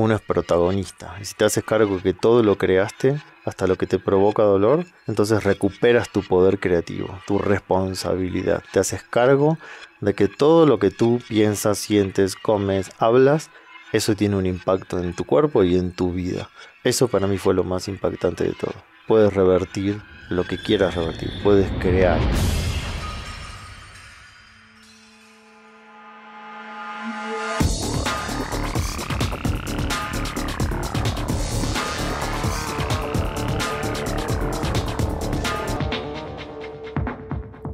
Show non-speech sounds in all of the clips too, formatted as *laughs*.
uno es protagonista. Y si te haces cargo de que todo lo creaste, hasta lo que te provoca dolor, entonces recuperas tu poder creativo, tu responsabilidad. Te haces cargo de que todo lo que tú piensas, sientes, comes, hablas, eso tiene un impacto en tu cuerpo y en tu vida. Eso para mí fue lo más impactante de todo. Puedes revertir lo que quieras revertir, puedes crear.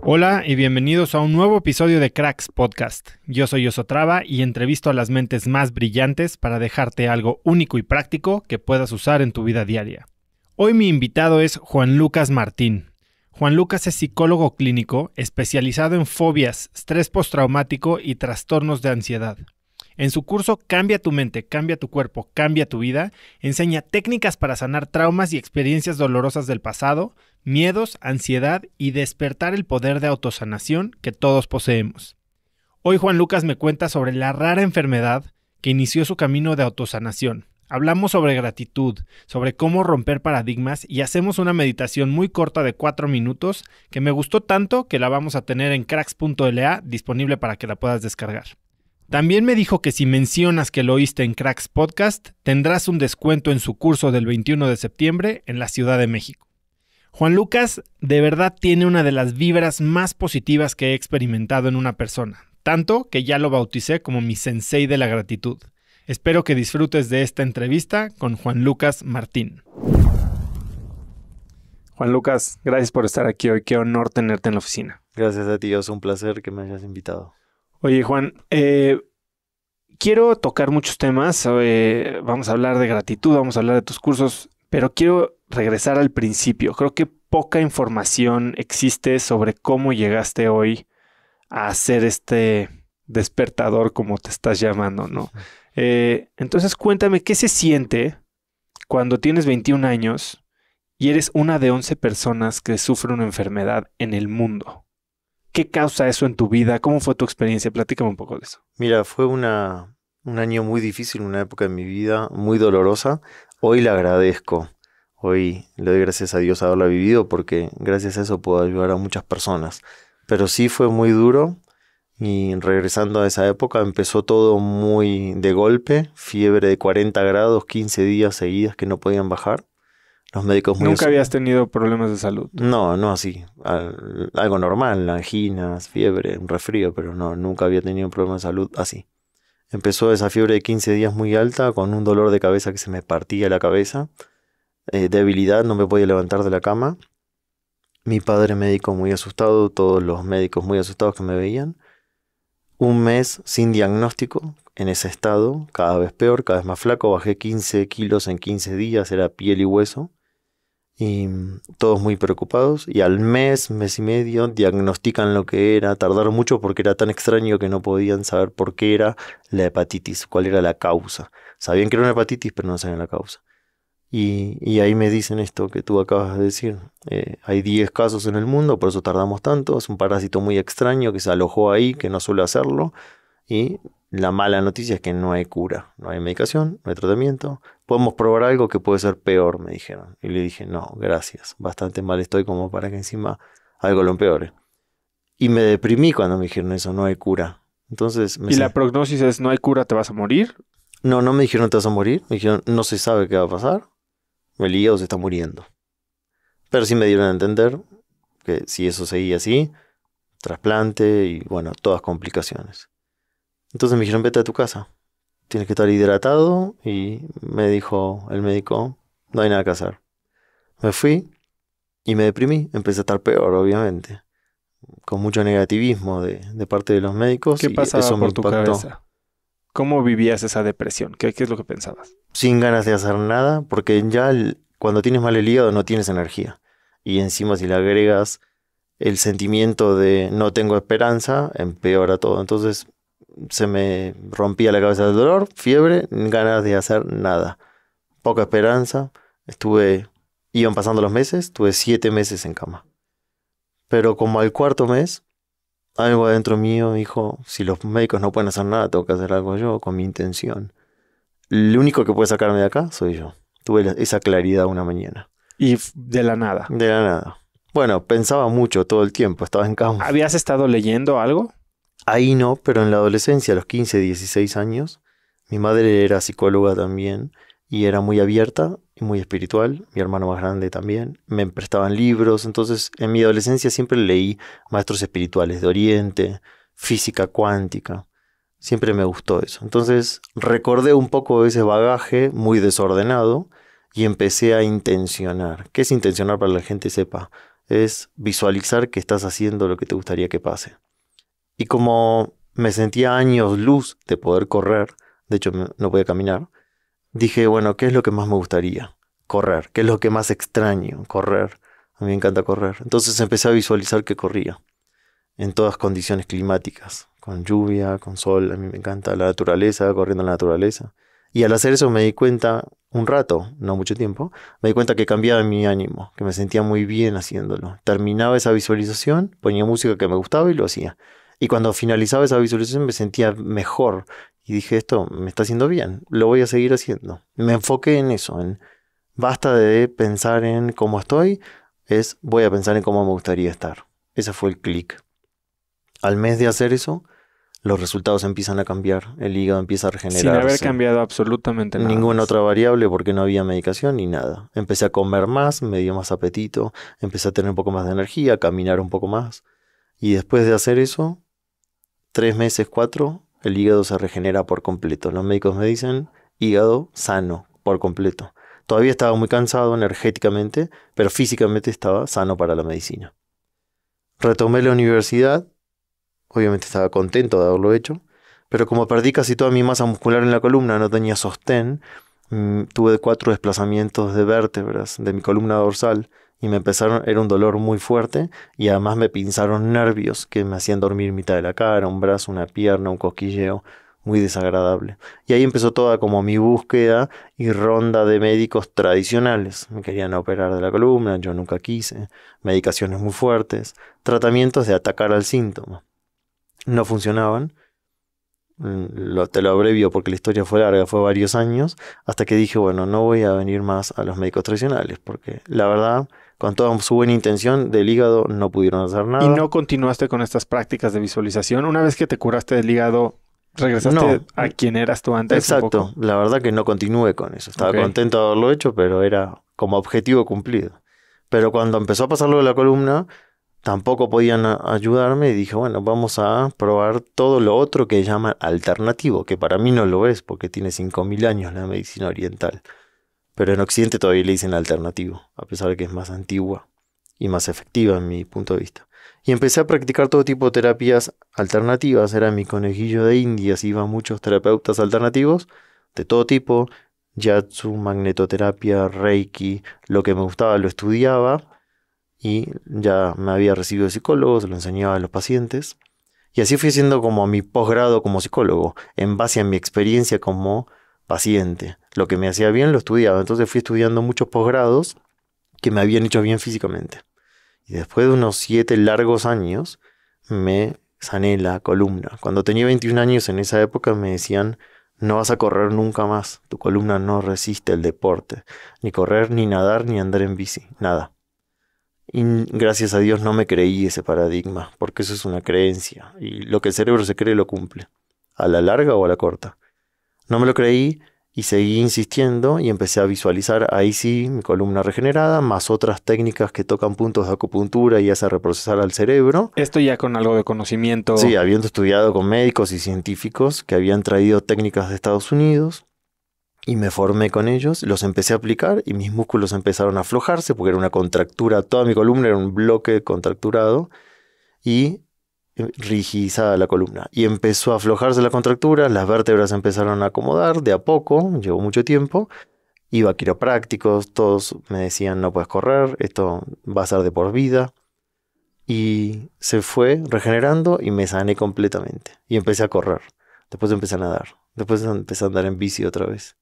Hola y bienvenidos a un nuevo episodio de Cracks Podcast. Yo soy Osotrava y entrevisto a las mentes más brillantes para dejarte algo único y práctico que puedas usar en tu vida diaria. Hoy mi invitado es Juan Lucas Martín. Juan Lucas es psicólogo clínico especializado en fobias, estrés postraumático y trastornos de ansiedad. En su curso Cambia tu mente, cambia tu cuerpo, cambia tu vida, enseña técnicas para sanar traumas y experiencias dolorosas del pasado, miedos, ansiedad y despertar el poder de autosanación que todos poseemos. Hoy Juan Lucas me cuenta sobre la rara enfermedad que inició su camino de autosanación. Hablamos sobre gratitud, sobre cómo romper paradigmas y hacemos una meditación muy corta de 4 minutos que me gustó tanto que la vamos a tener en cracks.la disponible para que la puedas descargar. También me dijo que si mencionas que lo oíste en Cracks Podcast, tendrás un descuento en su curso del 21 de septiembre en la Ciudad de México. Juan Lucas de verdad tiene una de las vibras más positivas que he experimentado en una persona, tanto que ya lo bauticé como mi sensei de la gratitud. Espero que disfrutes de esta entrevista con Juan Lucas Martín. Juan Lucas, gracias por estar aquí hoy. Qué honor tenerte en la oficina. Gracias a ti, es un placer que me hayas invitado. Oye, Juan, eh, quiero tocar muchos temas. Eh, vamos a hablar de gratitud, vamos a hablar de tus cursos, pero quiero regresar al principio. Creo que poca información existe sobre cómo llegaste hoy a ser este despertador, como te estás llamando, ¿no? Eh, entonces cuéntame, ¿qué se siente cuando tienes 21 años y eres una de 11 personas que sufren una enfermedad en el mundo? ¿Qué causa eso en tu vida? ¿Cómo fue tu experiencia? Platícame un poco de eso. Mira, fue un año muy difícil, una época en mi vida muy dolorosa. Hoy la agradezco. Hoy le doy gracias a Dios haberla vivido porque gracias a eso puedo ayudar a muchas personas. Pero sí fue muy duro y regresando a esa época empezó todo muy de golpe, fiebre de 40 grados, 15 días seguidas que no podían bajar. ¿Nunca habías tenido problemas de salud? No, no así. algo normal, anginas, fiebre, un resfrío, pero no, nunca había tenido problemas de salud así. Empezó esa fiebre de 15 días muy alta, con un dolor de cabeza que se me partía la cabeza, eh, debilidad, no me podía levantar de la cama. Mi padre médico muy asustado, todos los médicos muy asustados que me veían. Un mes sin diagnóstico, en ese estado, cada vez peor, cada vez más flaco, bajé 15 kilos en 15 días, era piel y hueso y todos muy preocupados y al mes, mes y medio diagnostican lo que era, tardaron mucho porque era tan extraño que no podían saber por qué era la hepatitis, cuál era la causa. Sabían que era una hepatitis pero no sabían la causa. Y, y ahí me dicen esto que tú acabas de decir. Eh, hay 10 casos en el mundo, por eso tardamos tanto. Es un parásito muy extraño que se alojó ahí, que no suele hacerlo. Y la mala noticia es que no hay cura, no hay medicación, no hay tratamiento. Podemos probar algo que puede ser peor, me dijeron. Y le dije, no, gracias. Bastante mal estoy como para que encima algo lo empeore. Y me deprimí cuando me dijeron eso, no hay cura. Entonces me ¿Y la prognosis es no hay cura, te vas a morir? No, no me dijeron te vas a morir. Me dijeron no se sabe qué va a pasar. El hígado se está muriendo. Pero sí me dieron a entender que si eso seguía así, trasplante y bueno, todas complicaciones. Entonces me dijeron, vete a tu casa. Tienes que estar hidratado. Y me dijo el médico, no hay nada que hacer. Me fui y me deprimí. Empecé a estar peor, obviamente. Con mucho negativismo de, parte de los médicos. ¿Qué y pasaba eso por tu impactó. cabeza? ¿Cómo vivías esa depresión? ¿Qué, es lo que pensabas? Sin ganas de hacer nada, porque ya cuando tienes mal el hígado no tienes energía. Y encima si le agregas el sentimiento de no tengo esperanza, empeora todo. Entonces se me rompía la cabeza de dolor, fiebre, ganas de hacer nada. Poca esperanza. Estuve, iban pasando los meses, tuve siete meses en cama. Pero como al cuarto mes, algo adentro mío dijo, si los médicos no pueden hacer nada, tengo que hacer algo yo con mi intención. Lo único que puede sacarme de acá soy yo. Tuve esa claridad una mañana. Y de la nada. De la nada. Bueno, pensaba mucho todo el tiempo, estaba en cama. ¿Habías estado leyendo algo? Ahí no, pero en la adolescencia, a los 15, 16 años, mi madre era psicóloga también y era muy abierta y muy espiritual, mi hermano más grande también, me prestaban libros, entonces en mi adolescencia siempre leí maestros espirituales de Oriente, física cuántica, siempre me gustó eso. Entonces recordé un poco ese bagaje muy desordenado y empecé a intencionar. ¿Qué es intencionar para que la gente sepa? Es visualizar que estás haciendo lo que te gustaría que pase. Y como me sentía años luz de poder correr, de hecho no podía caminar, dije, bueno, ¿qué es lo que más me gustaría? Correr, ¿qué es lo que más extraño? Correr, a mí me encanta correr. Entonces empecé a visualizar que corría, en todas condiciones climáticas, con lluvia, con sol, a mí me encanta la naturaleza, corriendo en la naturaleza. Y al hacer eso me di cuenta, un rato, no mucho tiempo, me di cuenta que cambiaba mi ánimo, que me sentía muy bien haciéndolo. Terminaba esa visualización, ponía música que me gustaba y lo hacía. Y cuando finalizaba esa visualización me sentía mejor y dije, esto me está haciendo bien, lo voy a seguir haciendo. Me enfoqué en eso, en basta de pensar en cómo estoy, es voy a pensar en cómo me gustaría estar. Ese fue el clic. Al mes de hacer eso, los resultados empiezan a cambiar, el hígado empieza a regenerar. Sin haber cambiado absolutamente nada. Ninguna otra variable porque no había medicación ni nada. Empecé a comer más, me dio más apetito, empecé a tener un poco más de energía, a caminar un poco más. Y después de hacer eso, tres meses, cuatro, el hígado se regenera por completo. Los médicos me dicen hígado sano por completo. Todavía estaba muy cansado energéticamente, pero físicamente estaba sano para la medicina. Retomé la universidad, obviamente estaba contento de haberlo hecho, pero como perdí casi toda mi masa muscular en la columna, no tenía sostén, mm, tuve cuatro desplazamientos de vértebras de mi columna dorsal, y me empezaron, era un dolor muy fuerte y además me pinzaron nervios que me hacían dormir mitad de la cara, un brazo, una pierna, un cosquilleo, muy desagradable. Y ahí empezó toda como mi búsqueda y ronda de médicos tradicionales. Me querían operar de la columna, yo nunca quise, medicaciones muy fuertes, tratamientos de atacar al síntoma. No funcionaban Mm, lo, te lo abrevio porque la historia fue larga, fue varios años, hasta que dije, bueno, no voy a venir más a los médicos tradicionales, porque la verdad, con toda su buena intención del hígado, no pudieron hacer nada. ¿Y no continuaste con estas prácticas de visualización? Una vez que te curaste del hígado, regresaste a quien eras tú antes. Exacto, la verdad que no continué con eso. Estaba contento de haberlo hecho, pero era como objetivo cumplido. Pero cuando empezó a pasar lo de la columna, tampoco podían ayudarme y dije, bueno, vamos a probar todo lo otro que llaman alternativo, que para mí no lo es porque tiene 5.000 años la medicina oriental. Pero en Occidente todavía le dicen alternativo, a pesar de que es más antigua y más efectiva en mi punto de vista. Y empecé a practicar todo tipo de terapias alternativas, era mi conejillo de indias, iba a muchos terapeutas alternativos de todo tipo, su magnetoterapia, reiki, lo que me gustaba lo estudiaba, y ya me había recibido de psicólogo, lo enseñaba a los pacientes. Y así fui haciendo como a mi posgrado como psicólogo, en base a mi experiencia como paciente. Lo que me hacía bien lo estudiaba, entonces fui estudiando muchos posgrados que me habían hecho bien físicamente. Y después de unos siete largos años, me sané la columna. Cuando tenía 21 años en esa época me decían, no vas a correr nunca más, tu columna no resiste el deporte, ni correr, ni nadar, ni andar en bici, nada. Y gracias a Dios no me creí ese paradigma, porque eso es una creencia. Y lo que el cerebro se cree lo cumple, a la larga o a la corta. No me lo creí y seguí insistiendo y empecé a visualizar ahí sí mi columna regenerada, más otras técnicas que tocan puntos de acupuntura y hace reprocesar al cerebro. Esto ya con algo de conocimiento. Sí, habiendo estudiado con médicos y científicos que habían traído técnicas de Estados Unidos y me formé con ellos, los empecé a aplicar y mis músculos empezaron a aflojarse porque era una contractura, toda mi columna era un bloque contracturado y eh, rigizada la columna. Y empezó a aflojarse la contractura, las vértebras empezaron a acomodar de a poco, llevó mucho tiempo. Iba a quiroprácticos, todos me decían no puedes correr, esto va a ser de por vida. Y se fue regenerando y me sané completamente. Y empecé a correr. Después empecé a nadar. Después empecé a andar en bici otra vez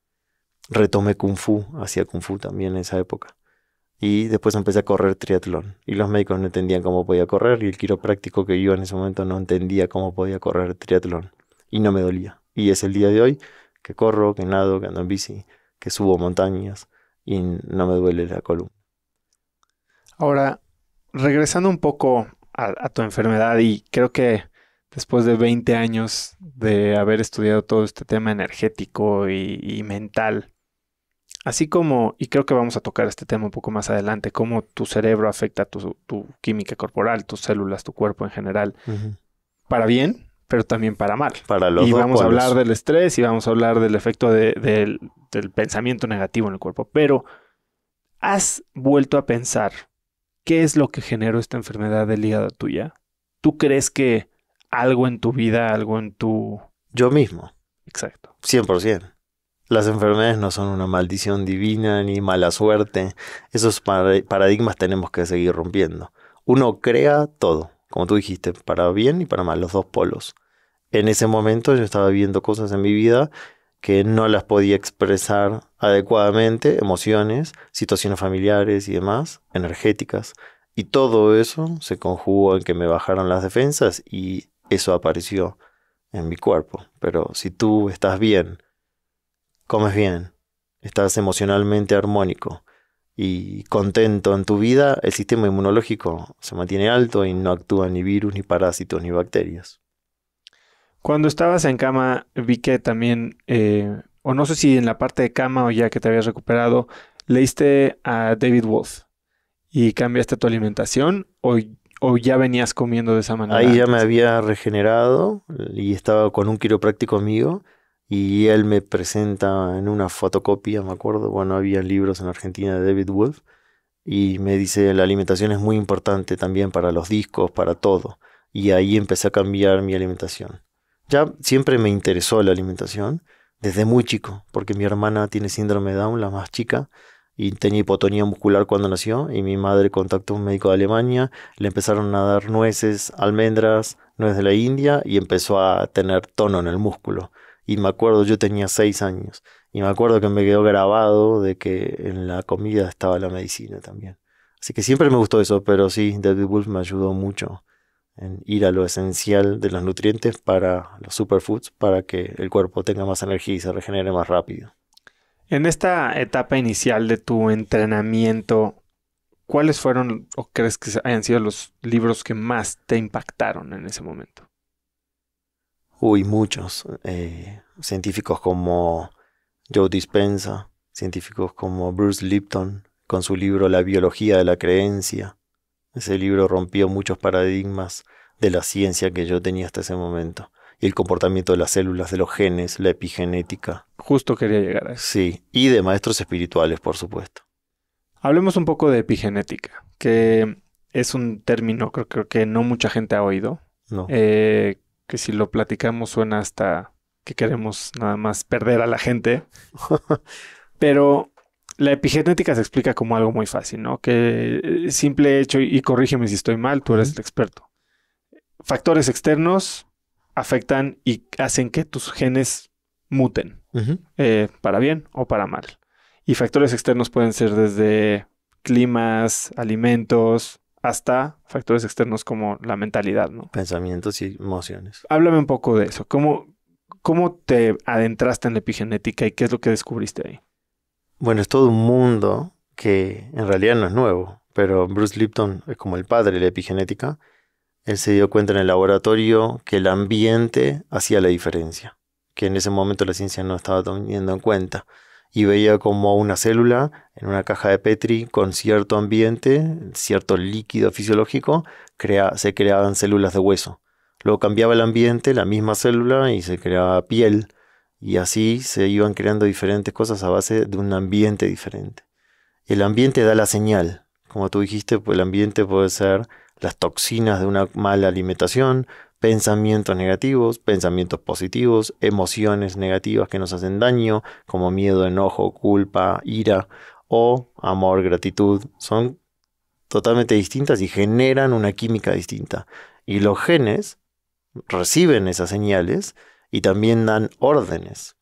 retomé Kung Fu, hacía Kung Fu también en esa época. Y después empecé a correr triatlón. Y los médicos no entendían cómo podía correr y el quiropráctico que yo en ese momento no entendía cómo podía correr triatlón. Y no me dolía. Y es el día de hoy que corro, que nado, que ando en bici, que subo montañas y no me duele la columna. Ahora, regresando un poco a, tu enfermedad y creo que después de 20 años de haber estudiado todo este tema energético y mental, Así como, y creo que vamos a tocar este tema un poco más adelante, cómo tu cerebro afecta tu, química corporal, tus células, tu cuerpo en general, para bien, pero también para mal. Para y vamos a hablar del estrés y vamos a hablar del efecto del, del pensamiento negativo en el cuerpo. Pero, ¿has vuelto a pensar qué es lo que generó esta enfermedad del hígado tuya? ¿Tú crees que algo en tu vida, algo en tu... Yo mismo. Exacto. 100%. Las enfermedades no son una maldición divina ni mala suerte. Esos paradigmas tenemos que seguir rompiendo. Uno crea todo, como tú dijiste, para bien y para mal, los dos polos. En ese momento yo estaba viviendo cosas en mi vida que no las podía expresar adecuadamente, emociones, situaciones familiares y demás, energéticas. Y todo eso se conjugó en que me bajaron las defensas y eso apareció en mi cuerpo. Pero si tú estás bien, comes bien, estás emocionalmente armónico y contento en tu vida, el sistema inmunológico se mantiene alto y no actúan ni virus, ni parásitos, ni bacterias. Cuando estabas en cama, vi que también, eh, o no sé si en la parte de cama o ya que te habías recuperado, leíste a David Wolf y cambiaste tu alimentación o, ya venías comiendo de esa manera. Ahí ya me había regenerado y estaba con un quiropráctico amigo y él me presenta en una fotocopia, me acuerdo, bueno, había libros en Argentina de David Wolf, y me dice, la alimentación es muy importante también para los discos, para todo. Y ahí empecé a cambiar mi alimentación. Ya siempre me interesó la alimentación, desde muy chico, porque mi hermana tiene síndrome Down, la más chica, y tenía hipotonía muscular cuando nació, y mi madre contactó a un médico de Alemania, le empezaron a dar nueces, almendras, nueces de la India, y empezó a tener tono en el músculo. Y me acuerdo, yo tenía seis años. Y me acuerdo que me quedó grabado de que en la comida estaba la medicina también. Así que siempre me gustó eso, pero sí, David Wolf me ayudó mucho en ir a lo esencial de los nutrientes para los superfoods, para que el cuerpo tenga más energía y se regenere más rápido. En esta etapa inicial de tu entrenamiento, ¿cuáles fueron o crees que hayan sido los libros que más te impactaron en ese momento? Uy, muchos. Eh, científicos como Joe Dispensa, científicos como Bruce Lipton, con su libro La biología de la creencia. Ese libro rompió muchos paradigmas de la ciencia que yo tenía hasta ese momento. Y el comportamiento de las células, de los genes, la epigenética. Justo quería llegar a eso. Sí, y de maestros espirituales, por supuesto. Hablemos un poco de epigenética, que es un término creo, creo que no mucha gente ha oído. No. Eh, que si lo platicamos suena hasta que queremos nada más perder a la gente. *laughs* Pero la epigenética se explica como algo muy fácil, ¿no? Que eh, simple hecho, y, corrígeme si estoy mal, tú eres el experto. Factores externos afectan y hacen que tus genes muten, eh, para bien o para mal. Y factores externos pueden ser desde climas, alimentos, hasta factores externos como la mentalidad, ¿no? Pensamientos y emociones. Háblame un poco de eso. ¿Cómo, cómo te adentraste en la epigenética y qué es lo que descubriste ahí? Bueno, es todo un mundo que en realidad no es nuevo, pero Bruce Lipton es eh, como el padre de la epigenética. Él se dio cuenta en el laboratorio que el ambiente hacía la diferencia, que en ese momento la ciencia no estaba teniendo en cuenta y veía como una célula en una caja de Petri con cierto ambiente, cierto líquido fisiológico, se creaban células de hueso. Luego cambiaba el ambiente, la misma célula, y se creaba piel. Y así se iban creando diferentes cosas a base de un ambiente diferente. El ambiente da la señal. Como tú dijiste, pues el ambiente puede ser las toxinas de una mala alimentación, pensamientos negativos, pensamientos positivos, emociones negativas que nos hacen daño, como miedo, enojo, culpa, ira o amor, gratitud. Son totalmente distintas y generan una química distinta. Y los genes reciben esas señales y también dan órdenes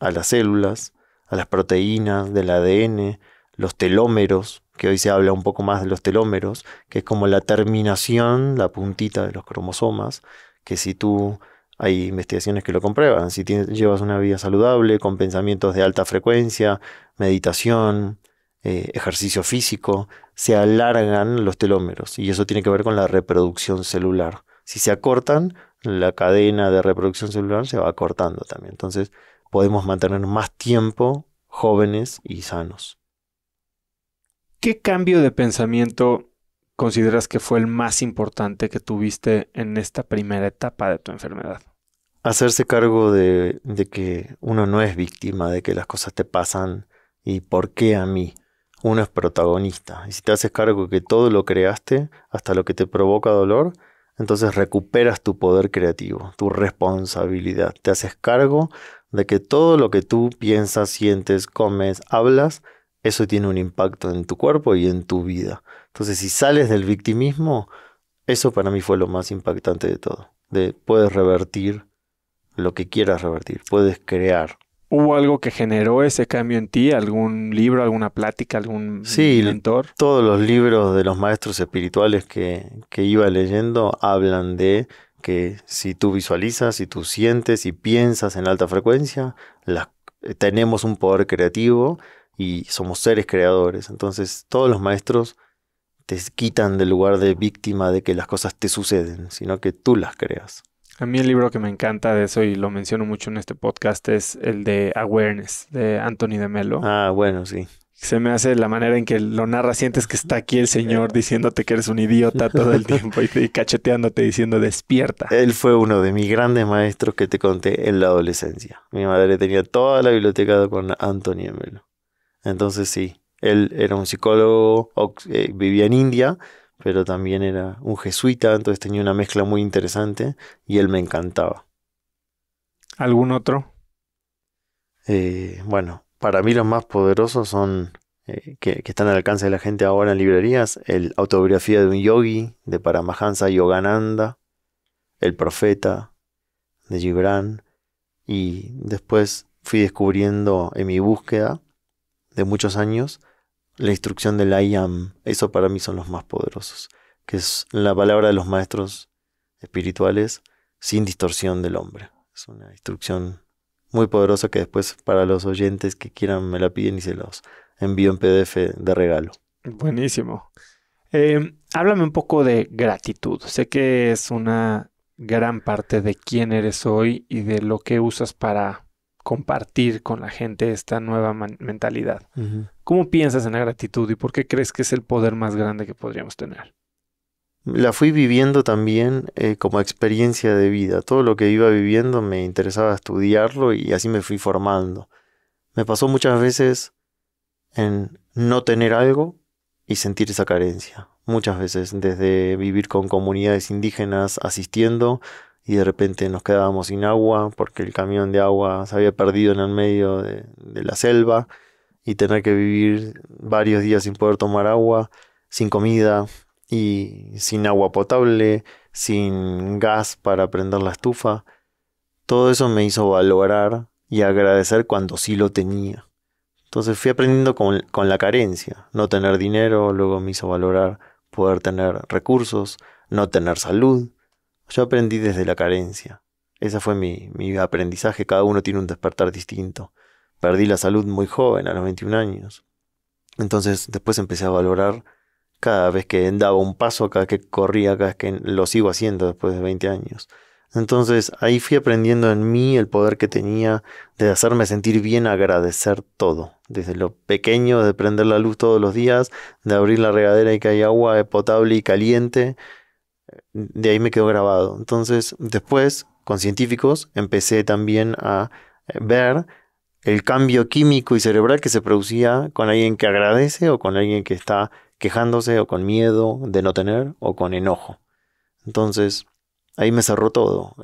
a las células, a las proteínas del ADN, los telómeros, que hoy se habla un poco más de los telómeros, que es como la terminación, la puntita de los cromosomas, que si tú hay investigaciones que lo comprueban, si llevas una vida saludable, con pensamientos de alta frecuencia, meditación, eh, ejercicio físico, se alargan los telómeros y eso tiene que ver con la reproducción celular. Si se acortan, la cadena de reproducción celular se va acortando también. Entonces podemos mantener más tiempo jóvenes y sanos. ¿Qué cambio de pensamiento consideras que fue el más importante que tuviste en esta primera etapa de tu enfermedad? Hacerse cargo de, que uno no es víctima, de que las cosas te pasan y por qué a mí. Uno es protagonista. Y si te haces cargo de que todo lo creaste, hasta lo que te provoca dolor, entonces recuperas tu poder creativo, tu responsabilidad. Te haces cargo de que todo lo que tú piensas, sientes, comes, hablas, eso tiene un impacto en tu cuerpo y en tu vida. Entonces, si sales del victimismo, eso para mí fue lo más impactante de todo. De puedes revertir lo que quieras revertir, puedes crear. ¿Hubo algo que generó ese cambio en ti? ¿Algún libro, alguna plática, algún sí, Todos los libros de los maestros espirituales que, iba leyendo hablan de que si tú visualizas, si tú sientes y piensas en alta frecuencia, eh, tenemos un poder creativo y somos seres creadores. Entonces todos los maestros te quitan del lugar de víctima de que las cosas te suceden, sino que tú las creas. A mí el libro que me encanta de eso y lo menciono mucho en este podcast es el de Awareness de Anthony de Melo. Ah, bueno, sí. Se me hace la manera en que lo narra, sientes que está aquí el Señor eh. diciéndote que eres un idiota *laughs* todo el tiempo y, cacheteándote diciendo despierta. Él fue uno de mis grandes maestros que te conté en la adolescencia. Mi madre tenía toda la biblioteca con Anthony de Melo. Entonces sí, él era un psicólogo, eh, vivía en India, pero también era un jesuita, entonces tenía una mezcla muy interesante y él me encantaba. ¿Algún otro? Eh, bueno, para mí los más poderosos son, eh, que, están al alcance de la gente ahora en librerías, el Autobiografía de un Yogi de Paramahansa Yogananda, El Profeta de Gibran, y después fui descubriendo en mi búsqueda de muchos años, la instrucción del I am. Eso para mí son los más poderosos, que es la palabra de los maestros espirituales sin distorsión del hombre. Es una instrucción muy poderosa que después para los oyentes que quieran me la piden y se los envío en PDF de regalo. Buenísimo. Em, háblame un poco de gratitud. Sé que es una gran parte de quién eres hoy y de lo que usas para compartir con la gente esta nueva mentalidad. ¿Cómo piensas en la gratitud y por qué crees que es el poder más grande que podríamos tener? La fui viviendo también eh, como experiencia de vida. Todo lo que iba viviendo me interesaba estudiarlo y así me fui formando. Me pasó muchas veces en no tener algo y sentir esa carencia. Muchas veces, desde vivir con comunidades indígenas asistiendo y de repente nos quedábamos sin agua porque el camión de agua se había perdido en el medio de, la selva y tener que vivir varios días sin poder tomar agua, sin comida y sin agua potable, sin gas para prender la estufa. Todo eso me hizo valorar y agradecer cuando sí lo tenía. Entonces fui aprendiendo con, la carencia. No tener dinero luego me hizo valorar poder tener recursos, no tener salud, yo aprendí desde la carencia. Ese fue mi, aprendizaje. Cada uno tiene un despertar distinto. Perdí la salud muy joven, a los 21 años. Entonces después empecé a valorar cada vez que daba un paso, cada vez que corría, cada vez que lo sigo haciendo después de 20 años. Entonces ahí fui aprendiendo en mí el poder que tenía de hacerme sentir bien, agradecer todo, desde lo pequeño de prender la luz todos los días, de abrir la regadera y que hay agua potable y caliente, de ahí me quedó grabado. Entonces, después, con científicos, empecé también a eh, ver el cambio químico y cerebral que se producía con alguien que agradece o con alguien que está quejándose o con miedo de no tener o con enojo. Entonces, ahí me cerró todo.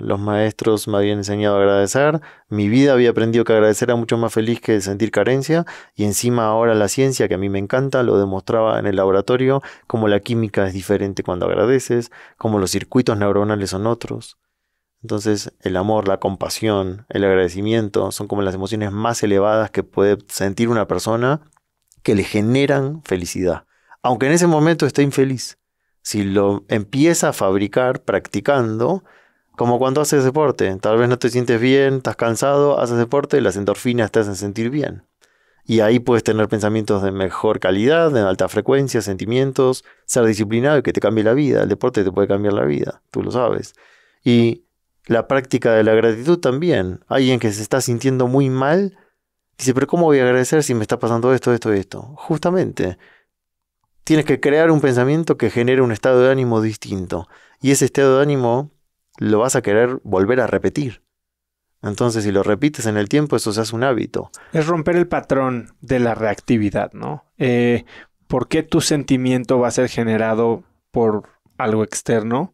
los maestros me habían enseñado a agradecer, mi vida había aprendido que agradecer era mucho más feliz que sentir carencia, y encima ahora la ciencia, que a mí me encanta, lo demostraba en el laboratorio, como la química es diferente cuando agradeces, como los circuitos neuronales son otros. Entonces el amor, la compasión, el agradecimiento son como las emociones más elevadas que puede sentir una persona que le generan felicidad, aunque en ese momento esté infeliz si lo empieza a fabricar practicando, como cuando haces deporte, tal vez no te sientes bien, estás cansado, haces deporte, y las endorfinas te hacen sentir bien. Y ahí puedes tener pensamientos de mejor calidad, de alta frecuencia, sentimientos, ser disciplinado y que te cambie la vida. El deporte te puede cambiar la vida, tú lo sabes. Y la práctica de la gratitud también. Alguien que se está sintiendo muy mal, dice, pero ¿cómo voy a agradecer si me está pasando esto, esto, y esto? Justamente, tienes que crear un pensamiento que genere un estado de ánimo distinto. Y ese estado de ánimo lo vas a querer volver a repetir. Entonces, si lo repites en el tiempo, eso se hace un hábito. Es romper el patrón de la reactividad, ¿no? Eh, ¿Por qué tu sentimiento va a ser generado por algo externo?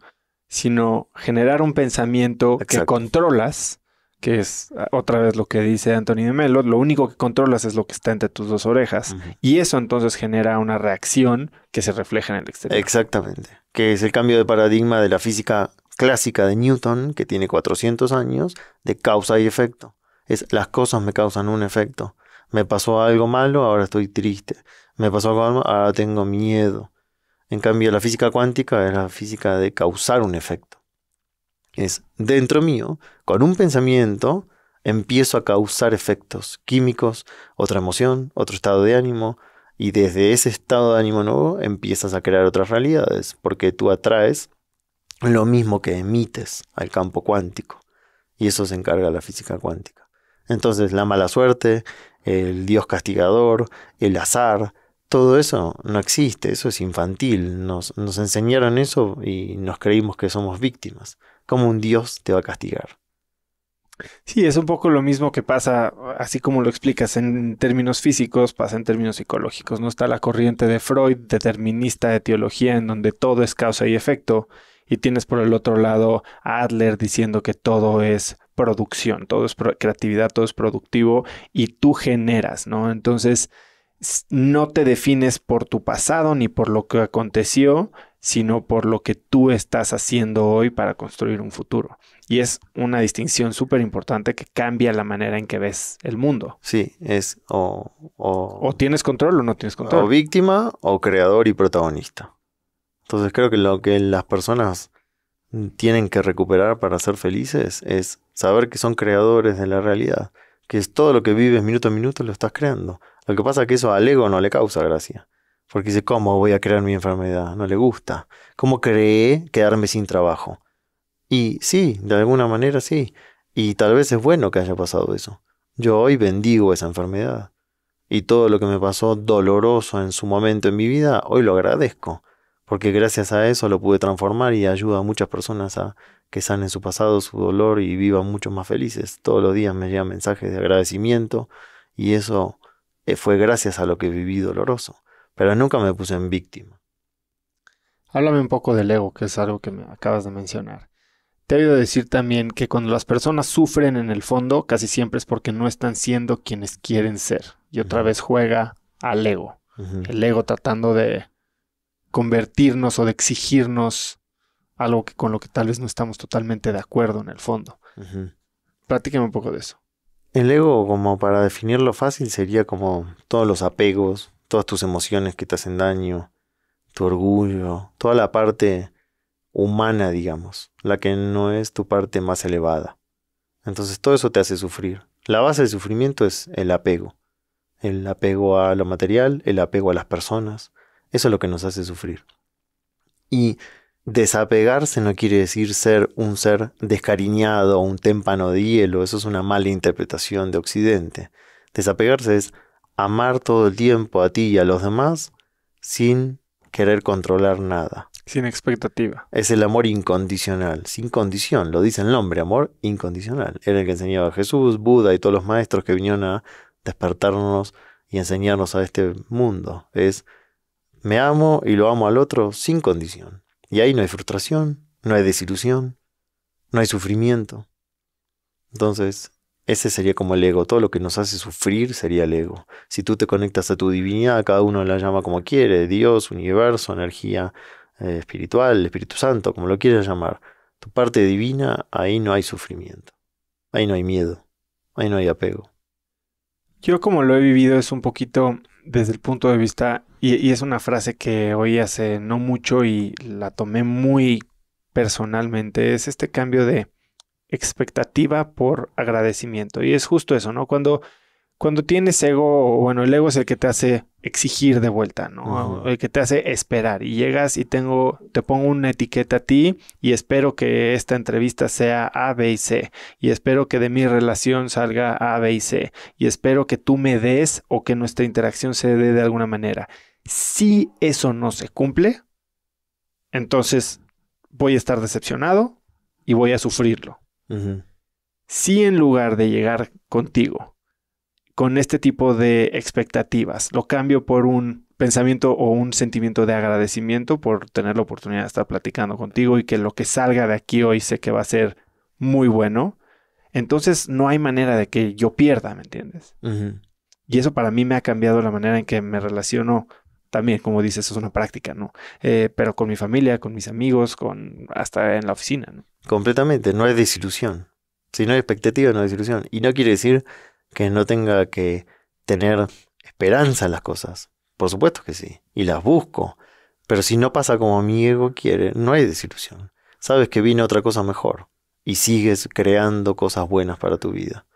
Sino generar un pensamiento que controlas que es ah, otra vez lo que dice Anthony de Melo, lo único que controlas es lo que está entre tus dos orejas. Y eso entonces genera una reacción que se refleja en el exterior. Exactamente, que es el cambio de paradigma de la física clásica de Newton, que tiene 400 años, de causa y efecto. Es las cosas me causan un efecto. Me pasó algo malo, ahora estoy triste. Me pasó algo malo, ahora tengo miedo. En cambio, la física cuántica es la física de causar un efecto es dentro mío, con un pensamiento, empiezo a causar efectos químicos, otra emoción, otro estado de ánimo, y desde ese estado de ánimo nuevo empiezas a crear otras realidades, porque tú atraes lo mismo que emites al campo cuántico, y eso se encarga la física cuántica. Entonces la mala suerte, el Dios castigador, el azar, todo eso no existe, eso es infantil, nos, nos enseñaron eso y nos creímos que somos víctimas como un Dios te va a castigar. Sí, es un poco lo mismo que pasa, así como lo explicas en términos físicos, pasa en términos psicológicos. No está la corriente de Freud, determinista de teología, en donde todo es causa y efecto, y tienes por el otro lado a Adler diciendo que todo es producción, todo es creatividad, todo es productivo, y tú generas, ¿no? Entonces, no te defines por tu pasado ni por lo que aconteció, sino por lo que tú estás haciendo hoy para construir un futuro. Y es una distinción súper importante que cambia la manera en que ves el mundo. Sí, es o, o, tienes control o no tienes control. O víctima o creador y protagonista. Entonces creo que lo que las personas tienen que recuperar para ser felices es saber que son creadores de la realidad, que es todo lo que vives minuto a minuto lo estás creando. Lo que pasa es que eso al ego no le causa gracia. Porque dice, ¿cómo voy a crear mi enfermedad? No le gusta. ¿Cómo creé quedarme sin trabajo? Y sí, de alguna manera sí. Y tal vez es bueno que haya pasado eso. Yo hoy bendigo esa enfermedad. Y todo lo que me pasó doloroso en su momento en mi vida, hoy lo agradezco. Porque gracias a eso lo pude transformar y ayuda a muchas personas a que sanen su pasado, su dolor y vivan mucho más felices. Todos los días me llegan mensajes de agradecimiento y eso eh, fue gracias a lo que viví doloroso pero nunca me puse en víctima. Háblame un poco del ego, que es algo que me acabas de mencionar. Te he decir también que cuando las personas sufren en el fondo, casi siempre es porque no están siendo quienes quieren ser. Y otra vez juega al ego. El ego tratando de convertirnos o de exigirnos algo con lo que tal vez no estamos totalmente de acuerdo en el fondo. Uh un poco de eso. El ego, como para definirlo fácil, sería como todos los apegos, todas tus emociones que te hacen daño, tu orgullo, toda la parte humana, digamos, la que no es tu parte más elevada. Entonces todo eso te hace sufrir. La base del sufrimiento es el apego. El apego a lo material, el apego a las personas. Eso es lo que nos hace sufrir. Y desapegarse no quiere decir ser un ser descariñado o un témpano de hielo. Eso es una mala interpretación de Occidente. Desapegarse es amar todo el tiempo a ti y a los demás sin querer controlar nada. Sin expectativa. Es el amor incondicional, sin condición, lo dice el nombre, amor incondicional. Era el que enseñaba Jesús, Buda y todos los maestros que vinieron a despertarnos y enseñarnos a este mundo. Es me amo y lo amo al otro sin condición. Y ahí no hay frustración, no hay desilusión, no hay sufrimiento. Entonces, ese sería como el ego. Todo lo que nos hace sufrir sería el ego. Si tú te conectas a tu divinidad, cada uno la llama como quiere, Dios, universo, energía eh, espiritual, Espíritu Santo, como lo quieras llamar. Tu parte divina, ahí no hay sufrimiento. Ahí no hay miedo. Ahí no hay apego. Yo como lo he vivido es un poquito desde el punto de vista, y, y, es una frase que oí hace no mucho y la tomé muy personalmente, es este cambio de expectativa por agradecimiento. Y es justo eso, ¿no? Cuando, cuando tienes ego, bueno, el ego es el que te hace exigir de vuelta, ¿no? El que te hace esperar. Y llegas y tengo, te pongo una etiqueta a ti y espero que esta entrevista sea A, B y C. Y espero que de mi relación salga A, B y C. Y espero que tú me des o que nuestra interacción se dé de alguna manera. Si eso no se cumple, entonces voy a estar decepcionado y voy a sufrirlo. Si en lugar de llegar contigo con este tipo de expectativas, lo cambio por un pensamiento o un sentimiento de agradecimiento por tener la oportunidad de estar platicando contigo y que lo que salga de aquí hoy sé que va a ser muy bueno, entonces no hay manera de que yo pierda, ¿me entiendes? Y eso para mí me ha cambiado la manera en que me relaciono también, como dices, es una práctica, ¿no? Eh, pero con mi familia, con mis amigos, con hasta en la oficina, ¿no? Completamente, no hay desilusión. Si no hay expectativa, no hay desilusión. Y no quiere decir que no tenga que tener esperanza en las cosas. Por supuesto que sí. Y las busco. Pero si no pasa como mi ego quiere, no hay desilusión. Sabes que viene otra cosa mejor. Y sigues creando cosas buenas para tu vida.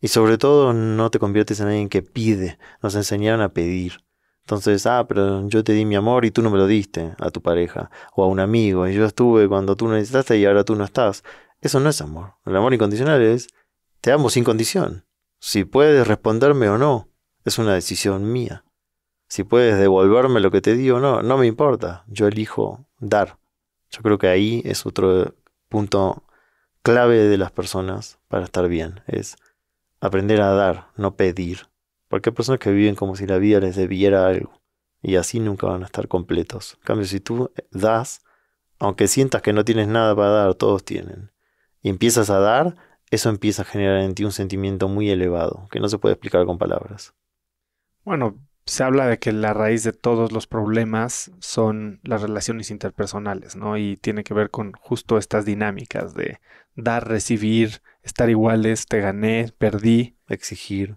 Y sobre todo no te conviertes en alguien que pide. Nos enseñaron a pedir. Entonces, ah, pero yo te di mi amor y tú no me lo diste a tu pareja o a un amigo y yo estuve cuando tú necesitaste y ahora tú no estás. Eso no es amor. El amor incondicional es te amo sin condición. Si puedes responderme o no, es una decisión mía. Si puedes devolverme lo que te di o no, no me importa. Yo elijo dar. Yo creo que ahí es otro punto clave de las personas para estar bien. Es aprender a dar, no pedir hay personas que viven como si la vida les debiera algo. Y así nunca van a estar completos. En cambio, si tú eh, das, aunque sientas que no tienes nada para dar, todos tienen. Y empiezas a dar, eso empieza a generar en ti un sentimiento muy elevado, que no se puede explicar con palabras. Bueno, se habla de que la raíz de todos los problemas son las relaciones interpersonales, ¿no? Y tiene que ver con justo estas dinámicas de dar, recibir, estar iguales, te gané, perdí. Exigir.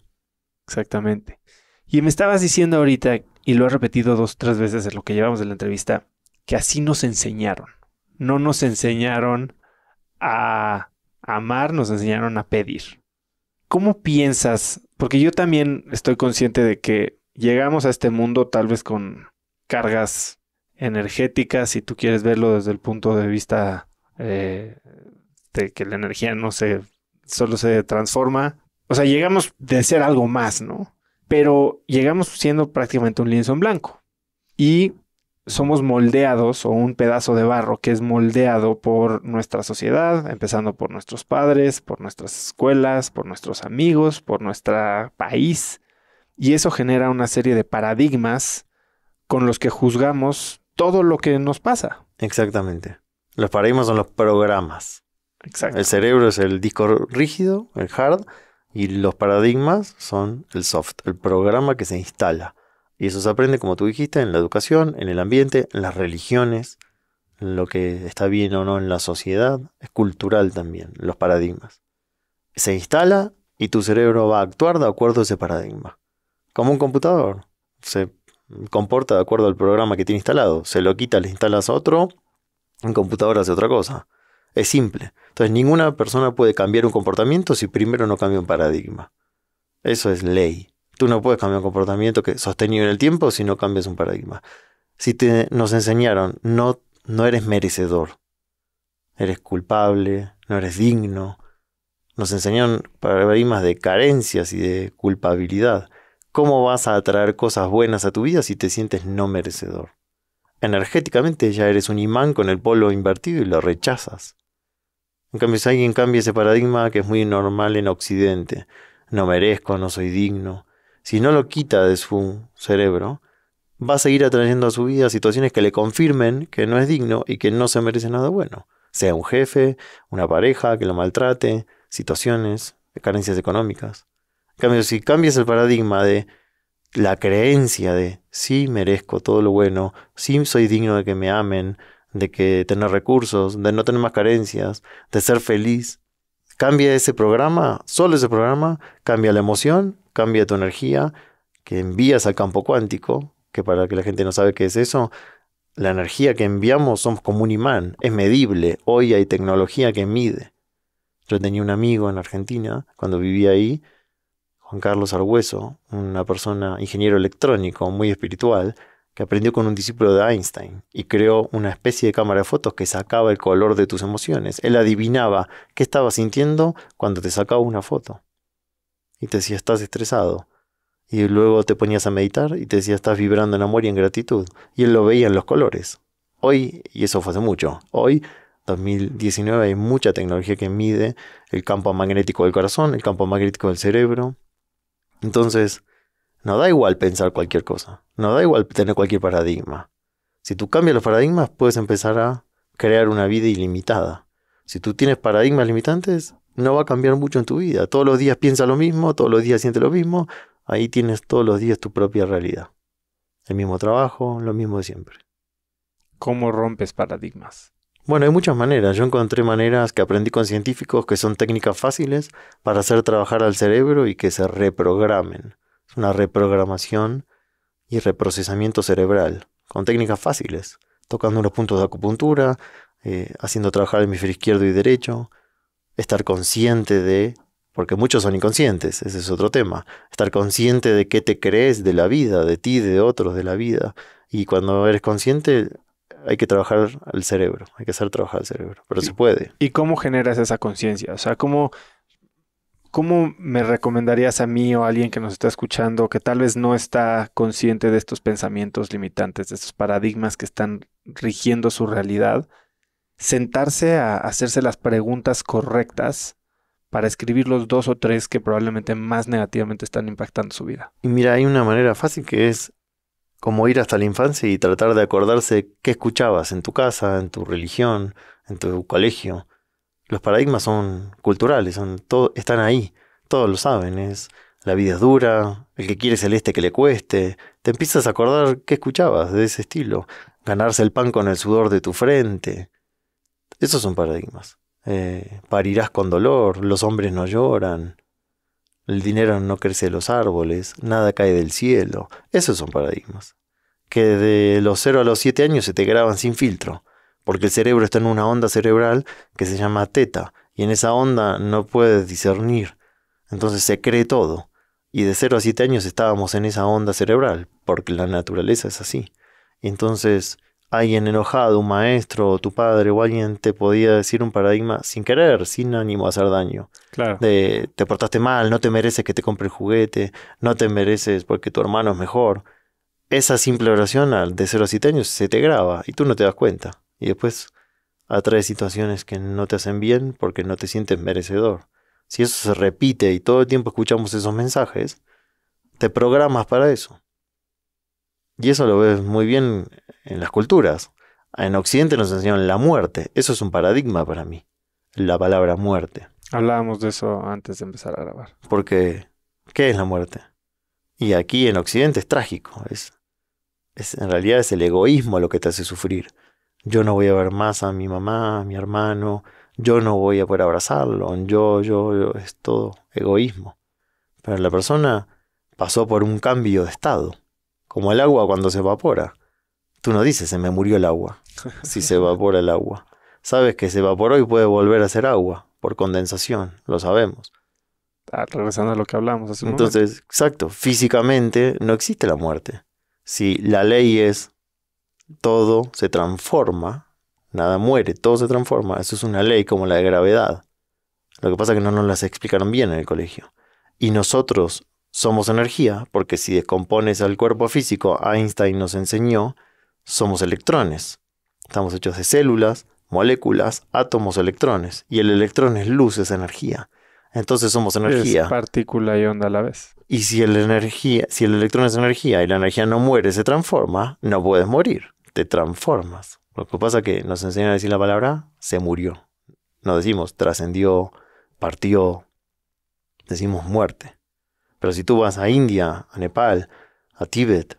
Exactamente. Y me estabas diciendo ahorita, y lo he repetido dos tres veces en lo que llevamos de la entrevista, que así nos enseñaron. No nos enseñaron a amar, nos enseñaron a pedir. ¿Cómo piensas? Porque yo también estoy consciente de que llegamos a este mundo tal vez con cargas energéticas, si tú quieres verlo desde el punto de vista eh, de que la energía no se, solo se transforma, o sea, llegamos de ser algo más, ¿no? Pero llegamos siendo prácticamente un lienzo en blanco. Y somos moldeados o un pedazo de barro que es moldeado por nuestra sociedad, empezando por nuestros padres, por nuestras escuelas, por nuestros amigos, por nuestro país. Y eso genera una serie de paradigmas con los que juzgamos todo lo que nos pasa. Exactamente. Los paradigmas son los programas. Exacto. El cerebro es el disco rígido, el hard, y los paradigmas son el soft, el programa que se instala. Y eso se aprende, como tú dijiste, en la educación, en el ambiente, en las religiones, lo que está bien o no en la sociedad. Es cultural también, los paradigmas. Se instala y tu cerebro va a actuar de acuerdo a ese paradigma. Como un computador. Se comporta de acuerdo al programa que tiene instalado. Se lo quita, le instalas otro, en computador hace otra cosa. Es simple. Entonces, ninguna persona puede cambiar un comportamiento si primero no cambia un paradigma. Eso es ley. Tú no puedes cambiar un comportamiento que sostenido en el tiempo si no cambias un paradigma. Si te, nos enseñaron, no, no eres merecedor, eres culpable, no eres digno. Nos enseñaron paradigmas de carencias y de culpabilidad. ¿Cómo vas a atraer cosas buenas a tu vida si te sientes no merecedor? energéticamente ya eres un imán con el polo invertido y lo rechazas. En cambio, si alguien cambia ese paradigma que es muy normal en Occidente, no merezco, no soy digno, si no lo quita de su cerebro, va a seguir atrayendo a su vida situaciones que le confirmen que no es digno y que no se merece nada bueno, sea un jefe, una pareja que lo maltrate, situaciones, de carencias económicas. En cambio, si cambias el paradigma de la creencia de sí merezco todo lo bueno, sí soy digno de que me amen, de que tener recursos, de no tener más carencias, de ser feliz. Cambia ese programa, solo ese programa, cambia la emoción, cambia tu energía que envías al campo cuántico, que para que la gente no sabe qué es eso, la energía que enviamos somos como un imán, es medible, hoy hay tecnología que mide. Yo tenía un amigo en Argentina, cuando vivía ahí, Juan Carlos Argüeso, una persona, ingeniero electrónico, muy espiritual, que aprendió con un discípulo de Einstein y creó una especie de cámara de fotos que sacaba el color de tus emociones. Él adivinaba qué estabas sintiendo cuando te sacaba una foto. Y te decía, estás estresado. Y luego te ponías a meditar y te decía, estás vibrando en amor y en gratitud. Y él lo veía en los colores. Hoy, y eso fue hace mucho, hoy 2019 hay mucha tecnología que mide el campo magnético del corazón, el campo magnético del cerebro, entonces, no da igual pensar cualquier cosa, no da igual tener cualquier paradigma. Si tú cambias los paradigmas, puedes empezar a crear una vida ilimitada. Si tú tienes paradigmas limitantes, no va a cambiar mucho en tu vida. Todos los días piensa lo mismo, todos los días siente lo mismo, ahí tienes todos los días tu propia realidad. El mismo trabajo, lo mismo de siempre. ¿Cómo rompes paradigmas? Bueno, hay muchas maneras. Yo encontré maneras que aprendí con científicos que son técnicas fáciles para hacer trabajar al cerebro y que se reprogramen. Es una reprogramación y reprocesamiento cerebral, con técnicas fáciles, tocando unos puntos de acupuntura, eh, haciendo trabajar el hemisferio izquierdo y derecho, estar consciente de, porque muchos son inconscientes, ese es otro tema, estar consciente de qué te crees de la vida, de ti, de otros, de la vida. Y cuando eres consciente, hay que trabajar al cerebro, hay que hacer trabajar al cerebro, pero se puede. ¿Y cómo generas esa conciencia? O sea, ¿cómo, ¿cómo me recomendarías a mí o a alguien que nos está escuchando que tal vez no está consciente de estos pensamientos limitantes, de estos paradigmas que están rigiendo su realidad, sentarse a hacerse las preguntas correctas para escribir los dos o tres que probablemente más negativamente están impactando su vida? Y mira, hay una manera fácil que es como ir hasta la infancia y tratar de acordarse qué escuchabas en tu casa, en tu religión, en tu colegio. Los paradigmas son culturales, están ahí, todos lo saben, es la vida es dura, el que quiere celeste que le cueste, te empiezas a acordar qué escuchabas de ese estilo, ganarse el pan con el sudor de tu frente. Esos son paradigmas. Eh, parirás con dolor, los hombres no lloran, el dinero no crece de los árboles, nada cae del cielo. Esos son paradigmas. Que de los 0 a los 7 años se te graban sin filtro, porque el cerebro está en una onda cerebral que se llama teta, y en esa onda no puedes discernir. Entonces se cree todo. Y de 0 a 7 años estábamos en esa onda cerebral, porque la naturaleza es así. entonces alguien enojado, un maestro, o tu padre o alguien te podía decir un paradigma sin querer, sin ánimo a hacer daño. Claro. De te portaste mal, no te mereces que te compre el juguete, no te mereces porque tu hermano es mejor. Esa simple oración de 0 a 7 años se te graba y tú no te das cuenta. Y después atrae situaciones que no te hacen bien porque no te sientes merecedor. Si eso se repite y todo el tiempo escuchamos esos mensajes, te programas para eso. Y eso lo ves muy bien en las culturas. En Occidente nos enseñan la muerte. Eso es un paradigma para mí. La palabra muerte. Hablábamos de eso antes de empezar a grabar. Porque, ¿qué es la muerte? Y aquí en Occidente es trágico. Es, en realidad es el egoísmo lo que te hace sufrir. Yo no voy a ver más a mi mamá, a mi hermano. Yo no voy a poder abrazarlo. Yo, yo, yo. Es todo egoísmo. Pero la persona pasó por un cambio de estado. Como el agua cuando se evapora. Tú no dices, se me murió el agua, *laughs* si se evapora el agua. Sabes que se evaporó y puede volver a ser agua por condensación, lo sabemos. Ah, regresando a lo que hablamos hace un Entonces, exacto, físicamente no existe la muerte. Si la ley es todo se transforma, nada muere, todo se transforma, eso es una ley como la de gravedad. Lo que pasa es que no nos las explicaron bien en el colegio. Y nosotros somos energía, porque si descompones al cuerpo físico, Einstein nos enseñó, somos electrones. Estamos hechos de células, moléculas, átomos, electrones. Y el electrón es luz, es energía. Entonces somos energía. Es partícula y onda a la vez. Y si el, energía, si el electrón es energía y la energía no muere, se transforma, no puedes morir. Te transformas. Lo que pasa es que nos enseñan a decir la palabra se murió. No decimos trascendió, partió. Decimos muerte. Pero si tú vas a India, a Nepal, a Tíbet,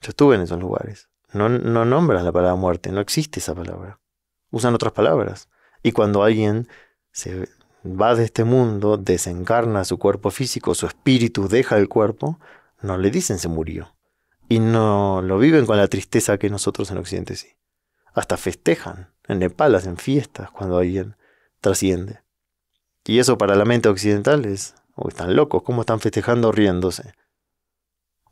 yo estuve en esos lugares. No, no nombras la palabra muerte, no existe esa palabra. Usan otras palabras. Y cuando alguien se va de este mundo, desencarna su cuerpo físico, su espíritu deja el cuerpo, no le dicen se murió. Y no lo viven con la tristeza que nosotros en Occidente sí. Hasta festejan. En Nepal hacen fiestas cuando alguien trasciende. Y eso para la mente occidental es o están locos, ¿cómo están festejando riéndose?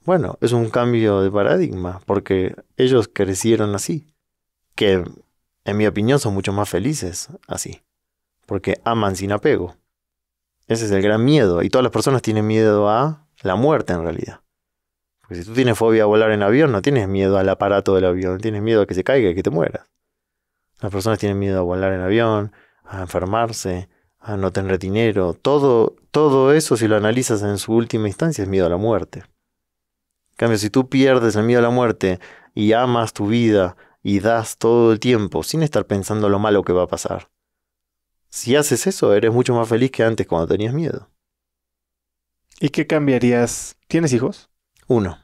Bueno, es un cambio de paradigma, porque ellos crecieron así, que en mi opinión son mucho más felices así, porque aman sin apego. Ese es el gran miedo, y todas las personas tienen miedo a la muerte en realidad. Porque si tú tienes fobia a volar en avión, no tienes miedo al aparato del avión, tienes miedo a que se caiga y que te mueras. Las personas tienen miedo a volar en avión, a enfermarse, a no tener dinero, todo, todo eso si lo analizas en su última instancia es miedo a la muerte. En cambio, si tú pierdes el miedo a la muerte y amas tu vida y das todo el tiempo sin estar pensando lo malo que va a pasar, si haces eso eres mucho más feliz que antes cuando tenías miedo. ¿Y qué cambiarías? ¿Tienes hijos? Uno.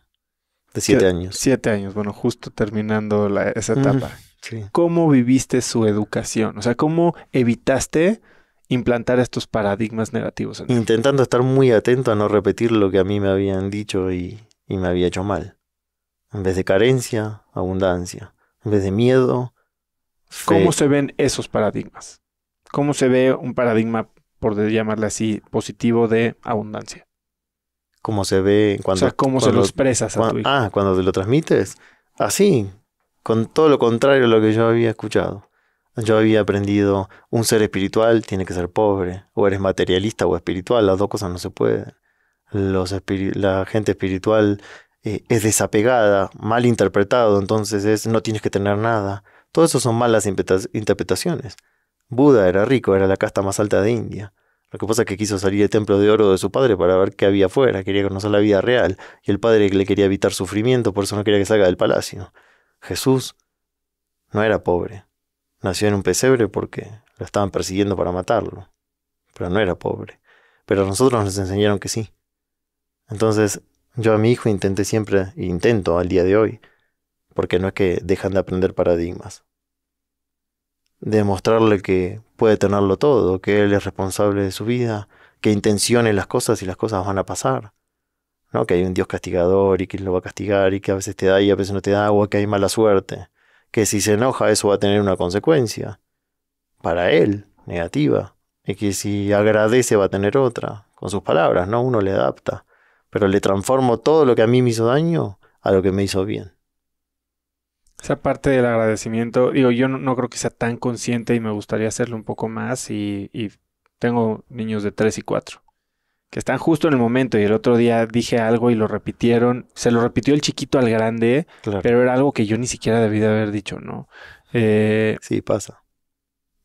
De siete, años. Siete años, bueno, justo terminando esa etapa. ¿Cómo viviste su educación? O sea, ¿cómo evitaste implantar estos paradigmas negativos. Intentando estar muy atento a no repetir lo que a mí me habían dicho y, me había hecho mal. En vez de carencia, abundancia. En vez de miedo. ¿Cómo se ven esos paradigmas? ¿Cómo se ve un paradigma, por llamarle así, positivo de abundancia? ¿Cómo se ve cuando... O sea, ¿cómo se lo expresas a Ah, cuando te lo transmites. Así. Con todo lo contrario a lo que yo había escuchado. Yo había aprendido, un ser espiritual tiene que ser pobre, o eres materialista o espiritual, las dos cosas no se pueden. la gente espiritual eh, es desapegada, mal interpretado, entonces es no tienes que tener nada. Todo eso son malas interpretaciones. Buda era rico, era la casta más alta de India. Lo que pasa es que quiso salir del templo de oro de su padre para ver qué había afuera, quería conocer la vida real, y el padre le quería evitar sufrimiento, por eso no quería que salga del palacio. Jesús no era pobre, Nació en un pesebre porque lo estaban persiguiendo para matarlo. Pero no era pobre. Pero a nosotros nos enseñaron que sí. Entonces, yo a mi hijo intenté siempre, e intento al día de hoy, porque no es que dejan de aprender paradigmas. Demostrarle que puede tenerlo todo, que él es responsable de su vida, que intencione las cosas y las cosas van a pasar. ¿no? Que hay un Dios castigador y que lo va a castigar y que a veces te da y a veces no te da, o que hay mala suerte que si se enoja eso va a tener una consecuencia para él, negativa, y que si agradece va a tener otra, con sus palabras, ¿no? Uno le adapta, pero le transformo todo lo que a mí me hizo daño a lo que me hizo bien. Esa parte del agradecimiento, digo, yo no, creo que sea tan consciente y me gustaría hacerlo un poco más y, tengo niños de tres y cuatro que están justo en el momento y el otro día dije algo y lo repitieron, se lo repitió el chiquito al grande, pero era algo que yo ni siquiera debía de haber dicho, ¿no? Eh, sí, pasa.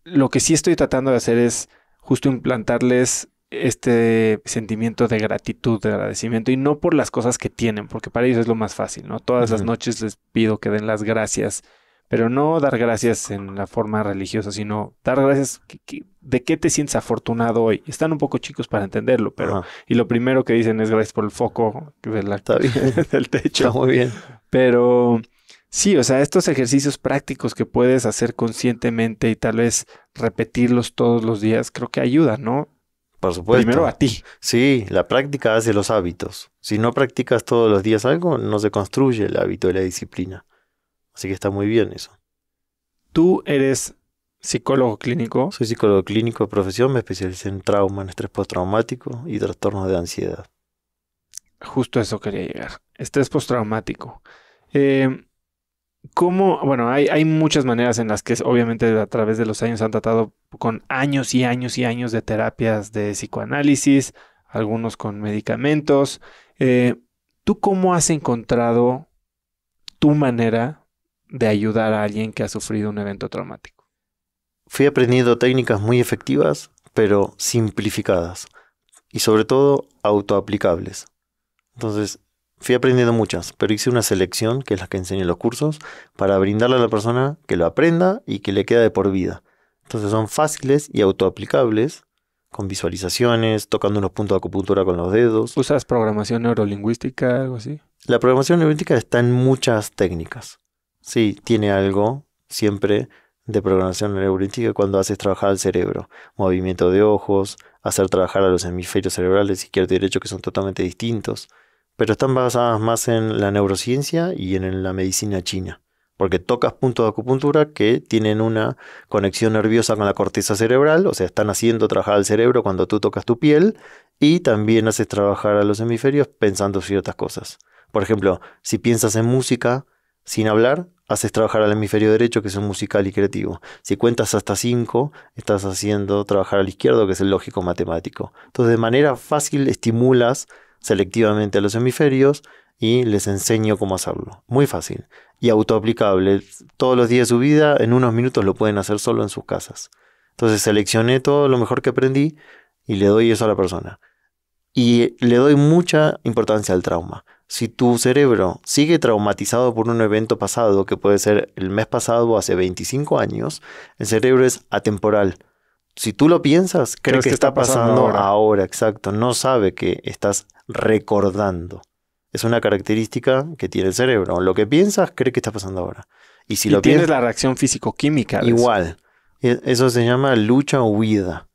Lo que sí estoy tratando de hacer es justo implantarles este sentimiento de gratitud, de agradecimiento, y no por las cosas que tienen, porque para ellos es lo más fácil, ¿no? Todas las noches les pido que den las gracias pero no dar gracias en la forma religiosa, sino dar gracias de qué te sientes afortunado hoy. Están un poco chicos para entenderlo, pero... Y lo primero que dicen es gracias por el foco de la, *laughs* del techo. Está muy bien. Pero... Sí, o sea, estos ejercicios prácticos que puedes hacer conscientemente y tal vez repetirlos todos los días, creo que ayuda, ¿no? Por supuesto. Primero a ti. Sí, la práctica hace los hábitos. Si no practicas todos los días algo, no se construye el hábito de la disciplina. Así que está muy bien eso. Tú eres psicólogo clínico. Soy psicólogo clínico de profesión, me especialicé en trauma, en estrés postraumático y trastornos de ansiedad. Justo eso quería llegar. Estrés postraumático. Em, ¿Cómo? Bueno, hay, muchas maneras en las que obviamente a través de los años han tratado con años y años y años de terapias de psicoanálisis, algunos con medicamentos. Eh, ¿Tú cómo has encontrado tu manera de ayudar a alguien que ha sufrido un evento traumático. Fui aprendiendo técnicas muy efectivas, pero simplificadas y sobre todo autoaplicables. Entonces, fui aprendiendo muchas, pero hice una selección, que es la que enseñé en los cursos, para brindarle a la persona que lo aprenda y que le queda de por vida. Entonces son fáciles y autoaplicables, con visualizaciones, tocando unos puntos de acupuntura con los dedos. ¿Usas programación neurolingüística, algo así? La programación neurolingüística está en muchas técnicas. Sí, tiene algo siempre de programación neurolingüística cuando haces trabajar al cerebro. Movimiento de ojos, hacer trabajar a los hemisferios cerebrales izquierdo y derecho que son totalmente distintos. Pero están basadas más en la neurociencia y en la medicina china. Porque tocas puntos de acupuntura que tienen una conexión nerviosa con la corteza cerebral, o sea, están haciendo trabajar al cerebro cuando tú tocas tu piel y también haces trabajar a los hemisferios pensando ciertas cosas. Por ejemplo, si piensas en música, sin hablar, haces trabajar al hemisferio derecho, que es el musical y creativo. Si cuentas hasta 5, estás haciendo trabajar al izquierdo, que es el lógico matemático. Entonces, de manera fácil estimulas selectivamente a los hemisferios y les enseño cómo hacerlo. Muy fácil y autoaplicable. Todos los días de su vida, en unos minutos lo pueden hacer solo en sus casas. Entonces, seleccioné todo lo mejor que aprendí y le doy eso a la persona. Y le doy mucha importancia al trauma si tu cerebro sigue traumatizado por un evento pasado, que puede ser el mes pasado o hace 25 años, el cerebro es atemporal. Si tú lo piensas, crees, que, está, pasando, ahora. exacto. No sabe que estás recordando. Es una característica que tiene el cerebro. Lo que piensas, cree que está pasando ahora. Y si lo tienes la reacción físico-química. Igual. Eso. eso se llama lucha o huida.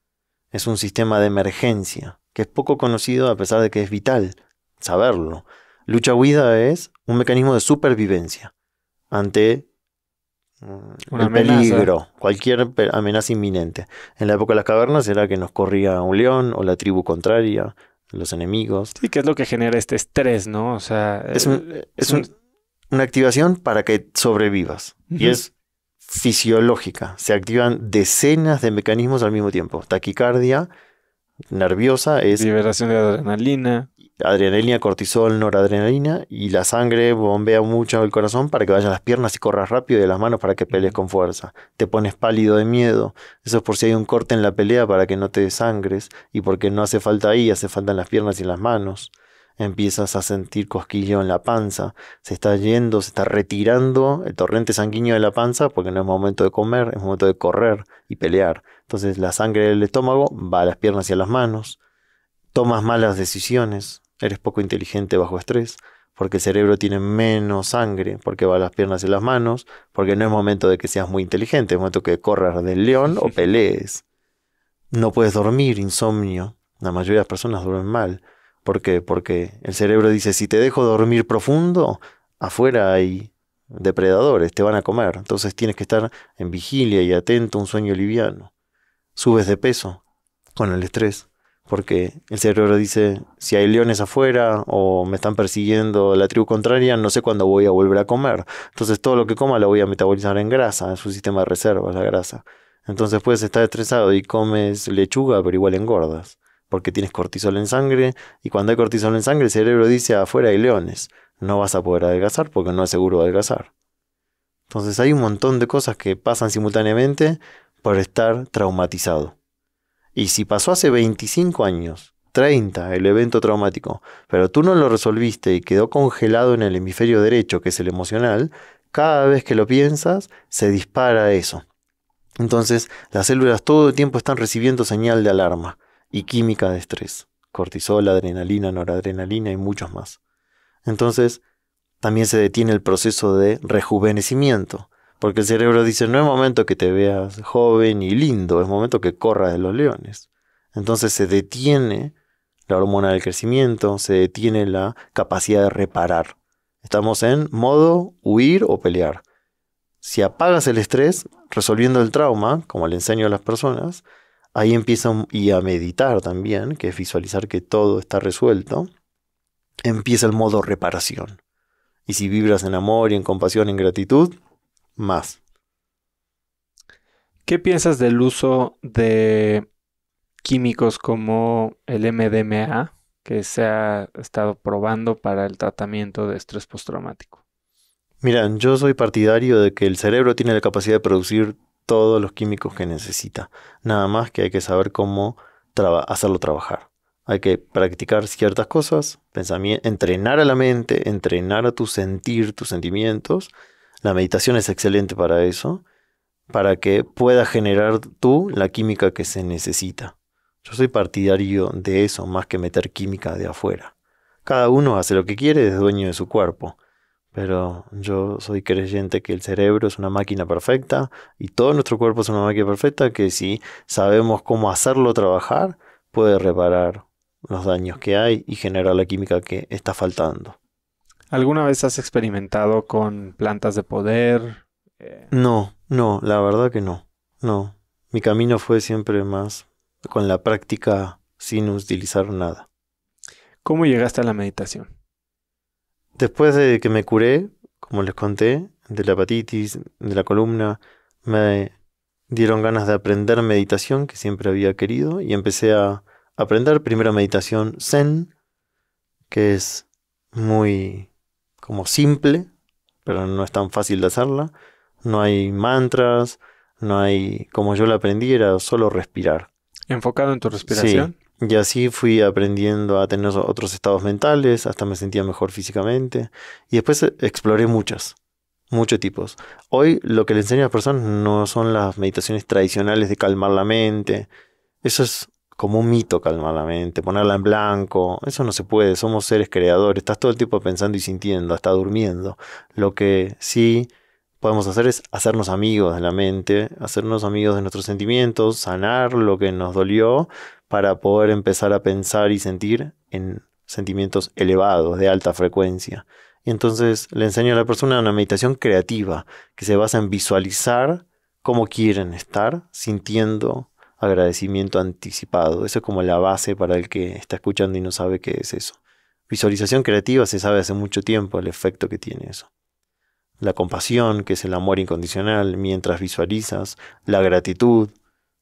Es un sistema de emergencia que es poco conocido a pesar de que es vital saberlo. Lucha-huida es un mecanismo de supervivencia ante mm, un peligro, cualquier amenaza inminente. En la época de las cavernas era que nos corría un león o la tribu contraria, los enemigos. Sí, qué es lo que genera este estrés, ¿no? O sea, es, eh, una activación para que sobrevivas. Y es fisiológica. Se activan decenas de mecanismos al mismo tiempo. Taquicardia nerviosa es... Liberación de adrenalina adrenalina, cortisol, noradrenalina y la sangre bombea mucho el corazón para que vayan las piernas y corras rápido y las manos para que pelees con fuerza. Te pones pálido de miedo. Eso es por si hay un corte en la pelea para que no te desangres y porque no hace falta ahí, hace falta en las piernas y en las manos. Empiezas a sentir cosquillo en la panza. Se está yendo, se está retirando el torrente sanguíneo de la panza porque no es momento de comer, es momento de correr y pelear. Entonces la sangre del estómago va a las piernas y a las manos. Tomas malas decisiones, eres poco inteligente bajo estrés, porque el cerebro tiene menos sangre, porque va a las piernas y las manos, porque no es momento de que seas muy inteligente, es momento que corras del león o *laughs* pelees. No puedes dormir, insomnio. La mayoría de las personas duermen mal. ¿Por qué? Porque el cerebro dice, si te dejo dormir profundo, afuera hay depredadores, te van a comer. Entonces tienes que estar en vigilia y atento, a un sueño liviano. Subes de peso con el estrés porque el cerebro dice, si hay leones afuera o me están persiguiendo la tribu contraria, no sé cuándo voy a volver a comer. Entonces todo lo que coma lo voy a metabolizar en grasa, en su sistema de reservas la grasa. Entonces puedes estar estresado y comes lechuga, pero igual engordas, porque tienes cortisol en sangre y cuando hay cortisol en sangre el cerebro dice, afuera hay leones, no vas a poder adelgazar porque no es seguro adelgazar. Entonces hay un montón de cosas que pasan simultáneamente por estar traumatizado. Y si pasó hace 25 años, 30, el evento traumático, pero tú no lo resolviste y quedó congelado en el hemisferio derecho, que es el emocional, cada vez que lo piensas, se dispara eso. Entonces, las células todo el tiempo están recibiendo señal de alarma y química de estrés, cortisol, adrenalina, noradrenalina y muchos más. Entonces, también se detiene el proceso de rejuvenecimiento, porque el cerebro dice, no es momento que te veas joven y lindo, es momento que corras de los leones. Entonces se detiene la hormona del crecimiento, se detiene la capacidad de reparar. Estamos en modo huir o pelear. Si apagas el estrés, resolviendo el trauma, como le enseño a las personas, ahí empieza y a meditar también, que es visualizar que todo está resuelto, empieza el modo reparación. Y si vibras en amor y en compasión, en gratitud, más. ¿Qué piensas del uso de químicos como el MDMA que se ha estado probando para el tratamiento de estrés postraumático? Mira, yo soy partidario de que el cerebro tiene la capacidad de producir todos los químicos que necesita. Nada más que hay que saber cómo hacerlo trabajar. Hay que practicar ciertas cosas, entrenar a la mente, entrenar a tu sentir, tus sentimientos, la meditación es excelente para eso, para que pueda generar tú la química que se necesita. Yo soy partidario de eso más que meter química de afuera. Cada uno hace lo que quiere, es dueño de su cuerpo. Pero yo soy creyente que el cerebro es una máquina perfecta y todo nuestro cuerpo es una máquina perfecta que si sabemos cómo hacerlo trabajar, puede reparar los daños que hay y generar la química que está faltando. ¿Alguna vez has experimentado con plantas de poder? Eh, no, no, la verdad que no. No. Mi camino fue siempre más con la práctica sin utilizar nada. ¿Cómo llegaste a la meditación? Después de que me curé, como les conté, de la hepatitis, de la columna, me dieron ganas de aprender meditación que siempre había querido y empecé a aprender primero meditación zen, que es muy como simple, pero no es tan fácil de hacerla. No hay mantras, no hay, como yo la aprendí, era solo respirar. Enfocado en tu respiración. Y así fui aprendiendo a tener otros estados mentales, hasta me sentía mejor físicamente. Y después exploré muchas, muchos tipos. Hoy lo que le enseño a las personas no son las meditaciones tradicionales de calmar la mente. Eso es como un mito calmar la mente, ponerla en blanco, eso no se puede, somos seres creadores, estás todo el tiempo pensando y sintiendo, hasta durmiendo. Lo que sí podemos hacer es hacernos amigos de la mente, hacernos amigos de nuestros sentimientos, sanar lo que nos dolió para poder empezar a pensar y sentir en sentimientos elevados, de alta frecuencia. Y entonces le enseño a la persona una meditación creativa que se basa en visualizar cómo quieren estar sintiendo agradecimiento anticipado. Eso es como la base para el que está escuchando y no sabe qué es eso. Visualización creativa se sabe hace mucho tiempo el efecto que tiene eso. La compasión, que es el amor incondicional, mientras visualizas, la gratitud,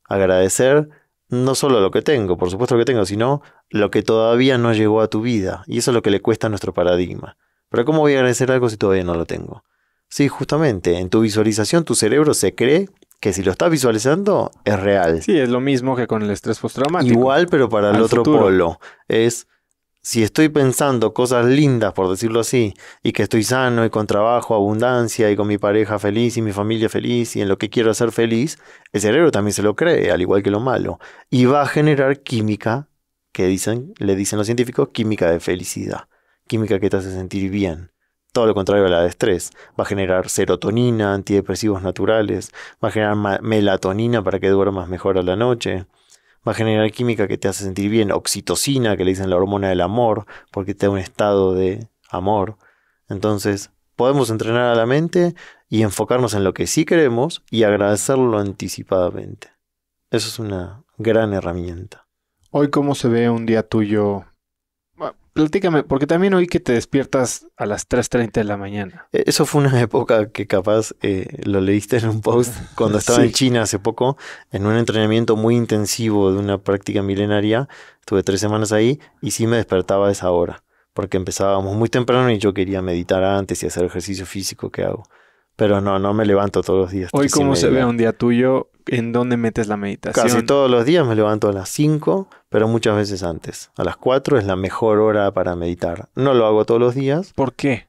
agradecer no solo lo que tengo, por supuesto lo que tengo, sino lo que todavía no llegó a tu vida. Y eso es lo que le cuesta a nuestro paradigma. Pero ¿cómo voy a agradecer algo si todavía no lo tengo? Sí, justamente, en tu visualización tu cerebro se cree que si lo estás visualizando es real. Sí, es lo mismo que con el estrés postraumático. Igual, pero para el otro polo. Es si estoy pensando cosas lindas, por decirlo así, y que estoy sano y con trabajo, abundancia y con mi pareja feliz y mi familia feliz y en lo que quiero hacer feliz, el cerebro también se lo cree, al igual que lo malo. Y va a generar química, que dicen, le dicen los científicos, química de felicidad, química que te hace sentir bien. Todo lo contrario a la de estrés. Va a generar serotonina, antidepresivos naturales, va a generar melatonina para que duermas mejor a la noche, va a generar química que te hace sentir bien, oxitocina, que le dicen la hormona del amor, porque te da un estado de amor. Entonces, podemos entrenar a la mente y enfocarnos en lo que sí queremos y agradecerlo anticipadamente. Eso es una gran herramienta. Hoy, ¿cómo se ve un día tuyo Platícame, porque también oí que te despiertas a las 3.30 de la mañana. E, eso fue una *laughs* época que capaz eh, lo leíste en un post *laughs* cuando estaba en China hace poco, en un entrenamiento muy intensivo de una práctica milenaria. Estuve tres semanas ahí y sí me despertaba a esa hora, porque empezábamos muy temprano y yo quería meditar antes y hacer ejercicio físico que hago. Pero no, no me levanto todos los días. Hoy, ¿cómo se ve un día tuyo? ¿En dónde metes la meditación? Casi todos los días me levanto a las 5, pero muchas veces antes. A las 4 es la mejor hora para meditar. No lo hago todos los días. ¿Por qué?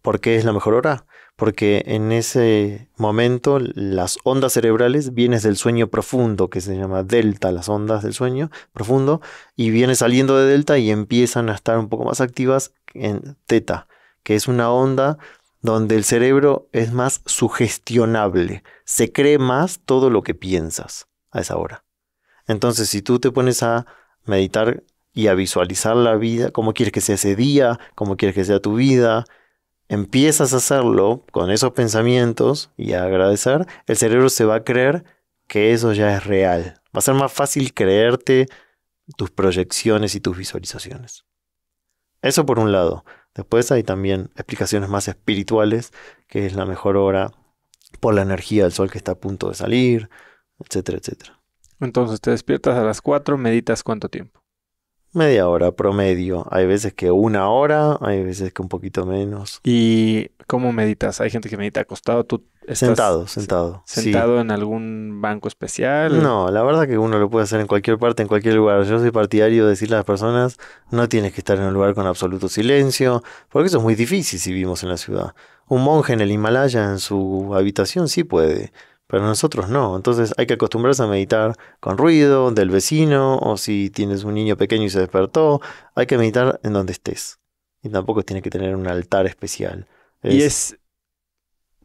Porque es la mejor hora. Porque en ese momento las ondas cerebrales vienen del sueño profundo, que se llama delta, las ondas del sueño profundo, y vienen saliendo de delta y empiezan a estar un poco más activas en teta, que es una onda donde el cerebro es más sugestionable, se cree más todo lo que piensas a esa hora. Entonces, si tú te pones a meditar y a visualizar la vida, cómo quieres que sea ese día, cómo quieres que sea tu vida, empiezas a hacerlo con esos pensamientos y a agradecer, el cerebro se va a creer que eso ya es real. Va a ser más fácil creerte tus proyecciones y tus visualizaciones. Eso por un lado. Después hay también explicaciones más espirituales, que es la mejor hora por la energía del sol que está a punto de salir, etcétera, etcétera. Entonces te despiertas a las 4, meditas cuánto tiempo. Media hora promedio. Hay veces que una hora, hay veces que un poquito menos. ¿Y cómo meditas? Hay gente que medita acostado, tú sentado, sentado. ¿Sentado en algún banco especial? No, la verdad que uno lo puede hacer en cualquier parte, en cualquier lugar. Yo soy partidario de decirle a las personas, no tienes que estar en un lugar con absoluto silencio, porque eso es muy difícil si vivimos en la ciudad. Un monje en el Himalaya, en su habitación, sí puede. Pero nosotros no. Entonces hay que acostumbrarse a meditar con ruido del vecino o si tienes un niño pequeño y se despertó, hay que meditar en donde estés. Y tampoco tiene que tener un altar especial. Y es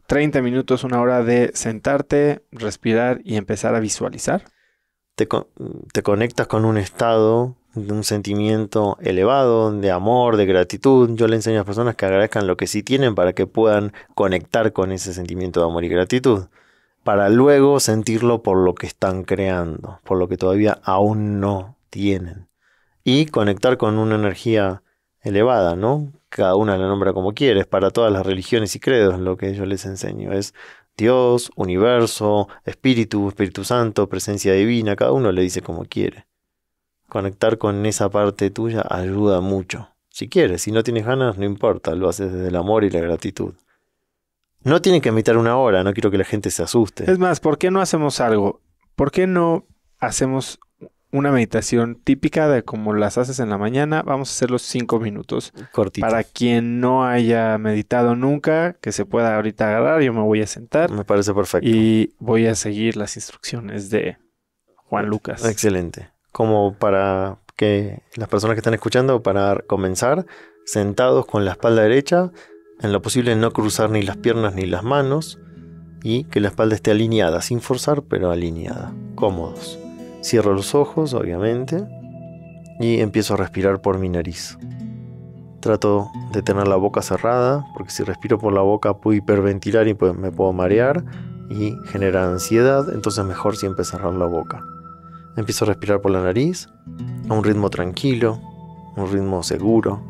30 minutos, una hora de sentarte, respirar y empezar a visualizar. Te, te conectas con un estado, un sentimiento elevado, de amor, de gratitud. Yo le enseño a las personas que agradezcan lo que sí tienen para que puedan conectar con ese sentimiento de amor y gratitud para luego sentirlo por lo que están creando, por lo que todavía aún no tienen. Y conectar con una energía elevada, ¿no? Cada una la nombra como quieres, para todas las religiones y credos, lo que yo les enseño es Dios, universo, espíritu, Espíritu Santo, presencia divina, cada uno le dice como quiere. Conectar con esa parte tuya ayuda mucho. Si quieres, si no tienes ganas, no importa, lo haces desde el amor y la gratitud. No tienen que meditar una hora, no quiero que la gente se asuste. Es más, ¿por qué no hacemos algo? ¿Por qué no hacemos una meditación típica de como las haces en la mañana? Vamos a hacer los cinco minutos. Cortito. Para quien no haya meditado nunca, que se pueda ahorita agarrar, yo me voy a sentar. Me parece perfecto. Y voy a seguir las instrucciones de Juan Lucas. Excelente. Como para que las personas que están escuchando, para comenzar, sentados con la espalda derecha en lo posible no cruzar ni las piernas ni las manos y que la espalda esté alineada, sin forzar, pero alineada, cómodos. Cierro los ojos, obviamente, y empiezo a respirar por mi nariz. Trato de tener la boca cerrada, porque si respiro por la boca puedo hiperventilar y me puedo marear y generar ansiedad, entonces mejor siempre cerrar la boca. Empiezo a respirar por la nariz a un ritmo tranquilo, un ritmo seguro,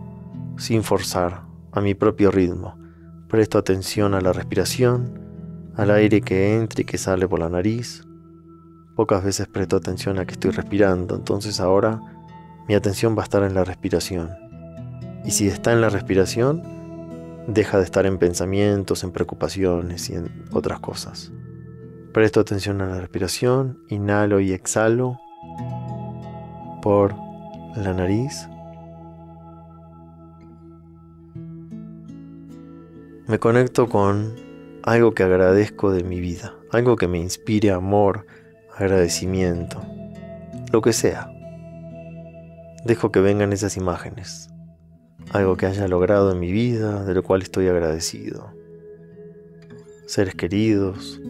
sin forzar, a mi propio ritmo. Presto atención a la respiración, al aire que entra y que sale por la nariz. Pocas veces presto atención a que estoy respirando, entonces ahora mi atención va a estar en la respiración. Y si está en la respiración, deja de estar en pensamientos, en preocupaciones y en otras cosas. Presto atención a la respiración, inhalo y exhalo por la nariz. Me conecto con algo que agradezco de mi vida, algo que me inspire amor, agradecimiento, lo que sea. Dejo que vengan esas imágenes, algo que haya logrado en mi vida, de lo cual estoy agradecido. Seres queridos,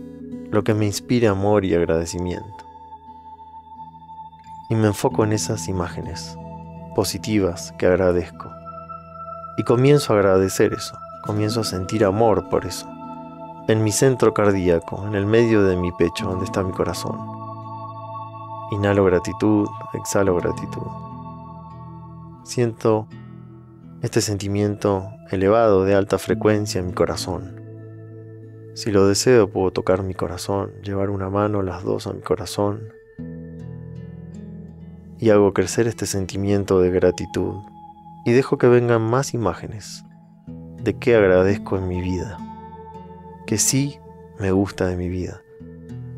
lo que me inspire amor y agradecimiento. Y me enfoco en esas imágenes positivas que agradezco. Y comienzo a agradecer eso comienzo a sentir amor por eso. En mi centro cardíaco, en el medio de mi pecho, donde está mi corazón. Inhalo gratitud, exhalo gratitud. Siento este sentimiento elevado de alta frecuencia en mi corazón. Si lo deseo puedo tocar mi corazón, llevar una mano, las dos a mi corazón y hago crecer este sentimiento de gratitud y dejo que vengan más imágenes de qué agradezco en mi vida, que sí me gusta de mi vida,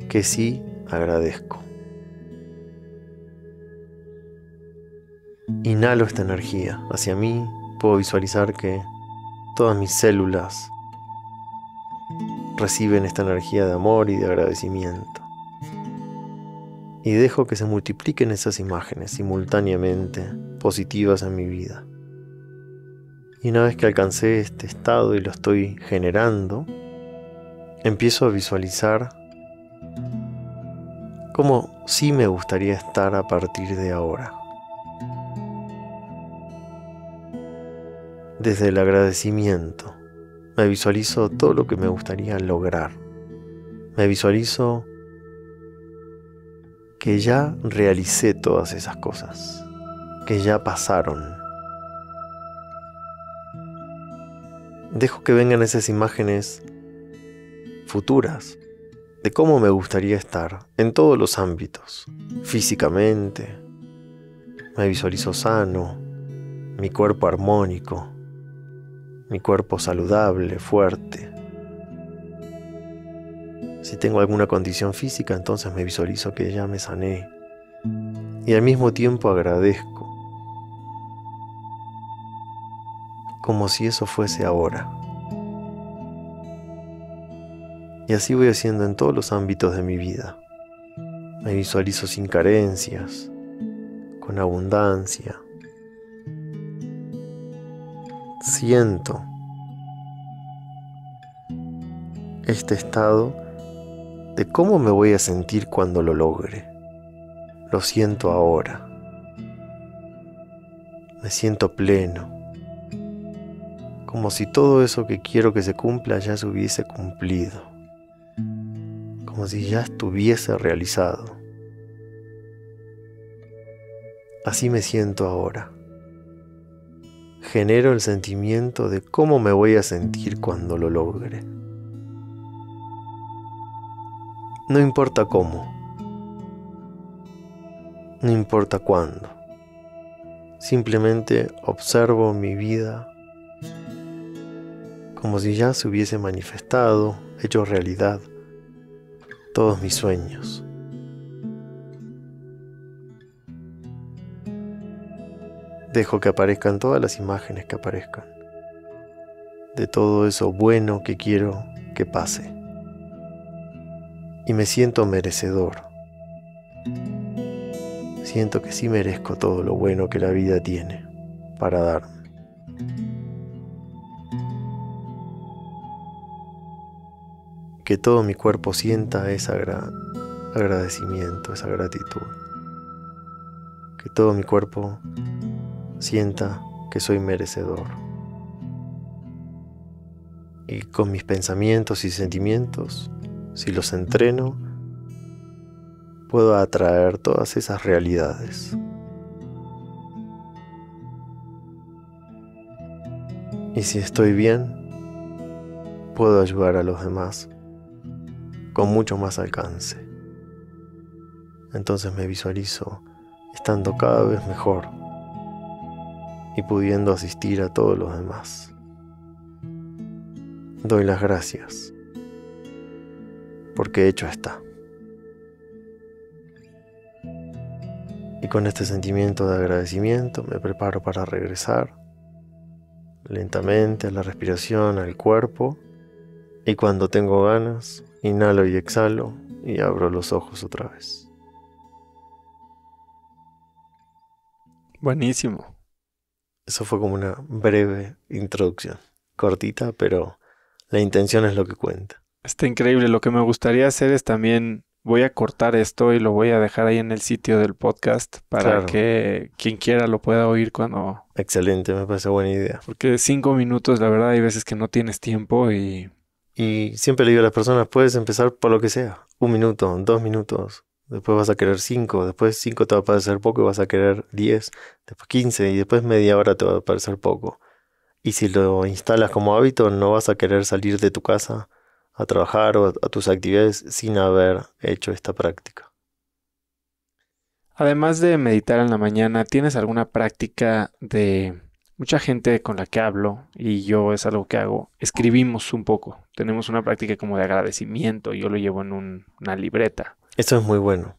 que sí agradezco. Inhalo esta energía hacia mí, puedo visualizar que todas mis células reciben esta energía de amor y de agradecimiento. Y dejo que se multipliquen esas imágenes simultáneamente positivas en mi vida. Y una vez que alcancé este estado y lo estoy generando, empiezo a visualizar cómo sí me gustaría estar a partir de ahora. Desde el agradecimiento, me visualizo todo lo que me gustaría lograr. Me visualizo que ya realicé todas esas cosas, que ya pasaron. dejo que vengan esas imágenes futuras de cómo me gustaría estar en todos los ámbitos, físicamente, me visualizo sano, mi cuerpo armónico, mi cuerpo saludable, fuerte. Si tengo alguna condición física, entonces me visualizo que ya me sané. Y al mismo tiempo agradezco como si eso fuese ahora. Y así voy haciendo en todos los ámbitos de mi vida. Me visualizo sin carencias, con abundancia. Siento este estado de cómo me voy a sentir cuando lo logre. Lo siento ahora. Me siento pleno como si todo eso que quiero que se cumpla ya se hubiese cumplido, como si ya estuviese realizado. Así me siento ahora. Genero el sentimiento de cómo me voy a sentir cuando lo logre. No importa cómo. No importa cuándo. Simplemente observo mi vida como si ya se hubiese manifestado, hecho realidad, todos mis sueños. Dejo que aparezcan todas las imágenes que aparezcan, de todo eso bueno que quiero que pase. Y me siento merecedor. Siento que sí merezco todo lo bueno que la vida tiene para darme. que todo mi cuerpo sienta ese agradecimiento, esa gratitud. Que todo mi cuerpo sienta que soy merecedor. Y con mis pensamientos y sentimientos, si los entreno, puedo atraer todas esas realidades. Y si estoy bien, puedo ayudar a los demás con mucho más alcance. Entonces me visualizo estando cada vez mejor y pudiendo asistir a todos los demás. Doy las gracias, porque hecho está. Y con este sentimiento de agradecimiento me preparo para regresar lentamente a la respiración, al cuerpo, y cuando tengo ganas, Inhalo y exhalo y abro los ojos otra vez. Buenísimo. Eso fue como una breve introducción, cortita, pero la intención es lo que cuenta. Está increíble. Lo que me gustaría hacer es también voy a cortar esto y lo voy a dejar ahí en el sitio del podcast para que quien quiera lo pueda oír cuando... Excelente, me parece buena idea. Porque cinco minutos, la verdad, hay veces que no tienes tiempo y y siempre le digo a las personas, puedes empezar por lo que sea, un minuto, dos minutos, después vas a querer cinco, después cinco te va a parecer poco y vas a querer diez, después quince y después media hora te va a parecer poco. Y si lo instalas como hábito, no vas a querer salir de tu casa a trabajar o a, a tus actividades sin haber hecho esta práctica. Además de meditar en la mañana, ¿tienes alguna práctica de Mucha gente con la que hablo, y yo es algo que hago, escribimos un poco. Tenemos una práctica como de agradecimiento, yo lo llevo en una libreta. Eso es muy bueno,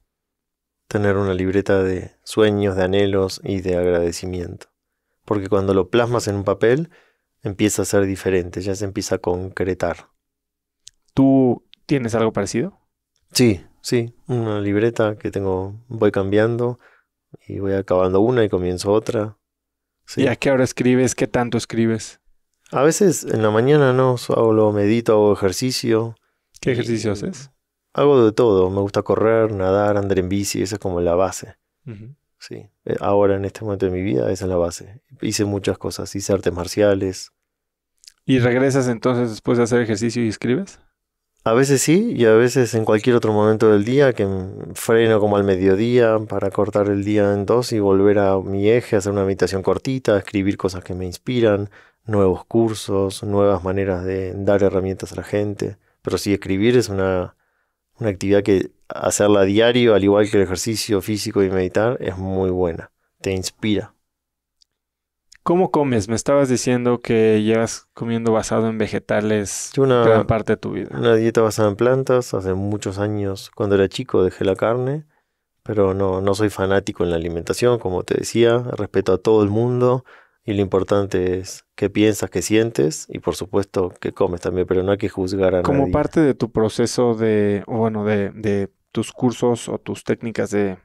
tener una libreta de sueños, de anhelos y de agradecimiento. Porque cuando lo plasmas en un papel, empieza a ser diferente, ya se empieza a concretar. ¿Tú tienes algo parecido? Sí, sí, una libreta que tengo, voy cambiando y voy acabando una y comienzo otra ¿Y a qué hora escribes? ¿Qué tanto escribes? A veces en la mañana no, solo medito, hago ejercicio. ¿Qué ejercicio haces? Hago de todo. Me gusta correr, nadar, andar en bici. Esa es como la base. Sí. Eh, ahora en este momento de mi vida, esa es la base. Hice muchas cosas. Hice artes marciales. ¿Y regresas entonces después de hacer ejercicio y escribes? A veces sí y a veces en cualquier otro momento del día que freno como al mediodía para cortar el día en dos y volver a mi eje, hacer una meditación cortita, escribir cosas que me inspiran, nuevos cursos, nuevas maneras de dar herramientas a la gente. Pero sí, escribir es una, una actividad que hacerla a diario, al igual que el ejercicio físico y meditar, es muy buena, te inspira. ¿Cómo comes? Me estabas diciendo que llevas comiendo basado en vegetales gran parte de tu vida. Una dieta basada en plantas. Hace muchos años, cuando era chico, dejé la carne, pero no, no soy fanático en la alimentación, como te decía. Respeto a todo el mundo y lo importante es qué piensas, qué sientes y por supuesto qué comes también, pero no hay que juzgar a nadie. Como parte de tu proceso de, bueno, de tus cursos o tus técnicas de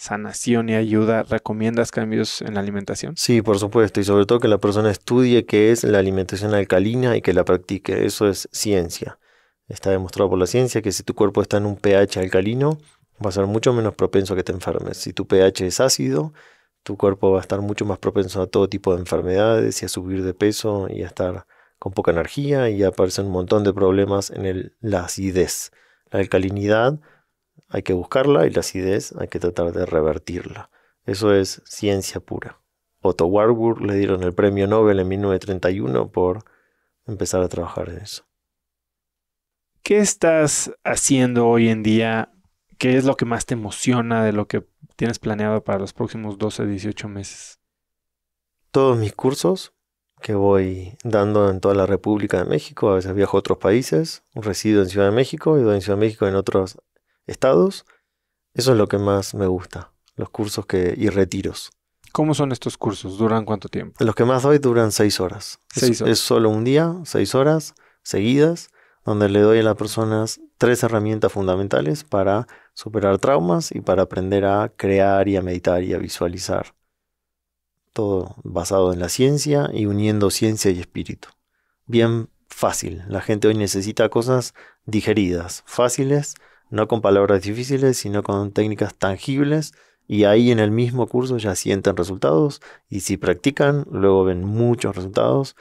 sanación y ayuda, ¿recomiendas cambios en la alimentación? Sí, por supuesto, y sobre todo que la persona estudie qué es la alimentación alcalina y que la practique. Eso es ciencia. Está demostrado por la ciencia que si tu cuerpo está en un pH alcalino, va a ser mucho menos propenso a que te enfermes. Si tu pH es ácido, tu cuerpo va a estar mucho más propenso a todo tipo de enfermedades y a subir de peso y a estar con poca energía y aparecen un montón de problemas en la acidez. La alcalinidad hay que buscarla y la acidez hay que tratar de revertirla. Eso es ciencia pura. Otto Warburg le dieron el premio Nobel en 1931 por empezar a trabajar en eso. ¿Qué estás haciendo hoy en día? ¿Qué es lo que más te emociona de lo que tienes planeado para los próximos 12, 18 meses? Todos mis cursos que voy dando en toda la República de México, a veces viajo a otros países, resido en Ciudad de México y doy en Ciudad de México en otros estados. Eso es lo que más me gusta, los cursos que, y retiros. ¿Cómo son estos cursos? ¿Duran cuánto tiempo? Los que más doy duran seis horas. es, solo un día, seis horas seguidas, donde le doy a las personas tres herramientas fundamentales para superar traumas y para aprender a crear y a meditar y a visualizar. Todo basado en la ciencia y uniendo ciencia y espíritu. Bien fácil. La gente hoy necesita cosas digeridas, fáciles no con palabras difíciles, sino con técnicas tangibles y ahí en el mismo curso ya sienten resultados y si practican, luego ven muchos resultados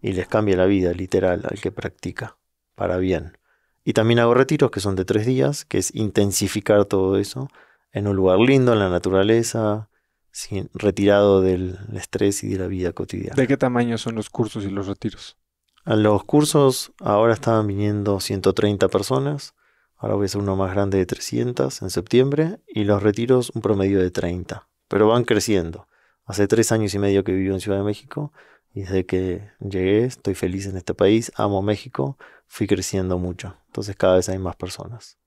y les cambia la vida literal al que practica, para bien. Y también hago retiros que son de tres días, que es intensificar todo eso en un lugar lindo, en la naturaleza, sin, retirado del estrés y de la vida cotidiana. ¿De qué tamaño son los cursos y los retiros? A los cursos ahora estaban viniendo 130 personas Ahora voy a hacer uno más grande de 300 en septiembre y los retiros un promedio de 30. Pero van creciendo. Hace tres años y medio que vivo en Ciudad de México y desde que llegué estoy feliz en este país, amo México, fui creciendo mucho. Entonces cada vez hay más personas.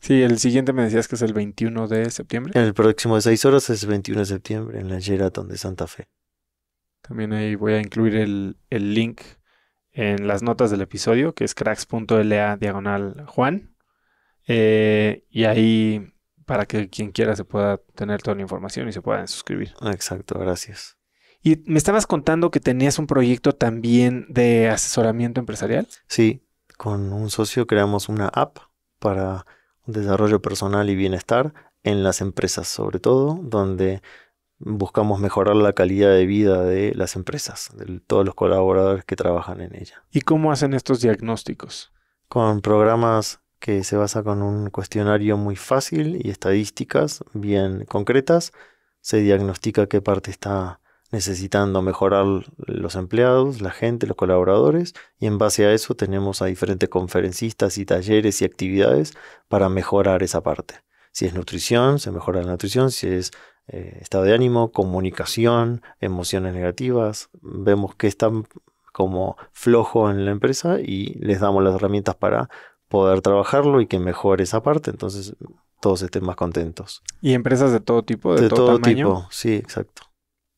Sí, el siguiente me decías que es el 21 de septiembre. El próximo de seis horas es el 21 de septiembre en la Geraton de Santa Fe. También ahí voy a incluir el, link en las notas del episodio, que es cracks.la diagonal Juan, eh, y ahí para que quien quiera se pueda tener toda la información y se puedan suscribir. Ah, exacto, gracias. Y me estabas contando que tenías un proyecto también de asesoramiento empresarial. Sí, con un socio creamos una app para desarrollo personal y bienestar en las empresas, sobre todo, donde buscamos mejorar la calidad de vida de las empresas, de todos los colaboradores que trabajan en ella. ¿Y cómo hacen estos diagnósticos? Con programas que se basa con un cuestionario muy fácil y estadísticas bien concretas. Se diagnostica qué parte está necesitando mejorar los empleados, la gente, los colaboradores, y en base a eso tenemos a diferentes conferencistas y talleres y actividades para mejorar esa parte. Si es nutrición, se mejora la nutrición, si es eh, estado de ánimo, comunicación, emociones negativas, vemos que están como flojo en la empresa y les damos las herramientas para poder trabajarlo y que mejore esa parte. Entonces todos estén más contentos. ¿Y empresas de todo tipo? De, todo, tamaño? tipo, sí, exacto.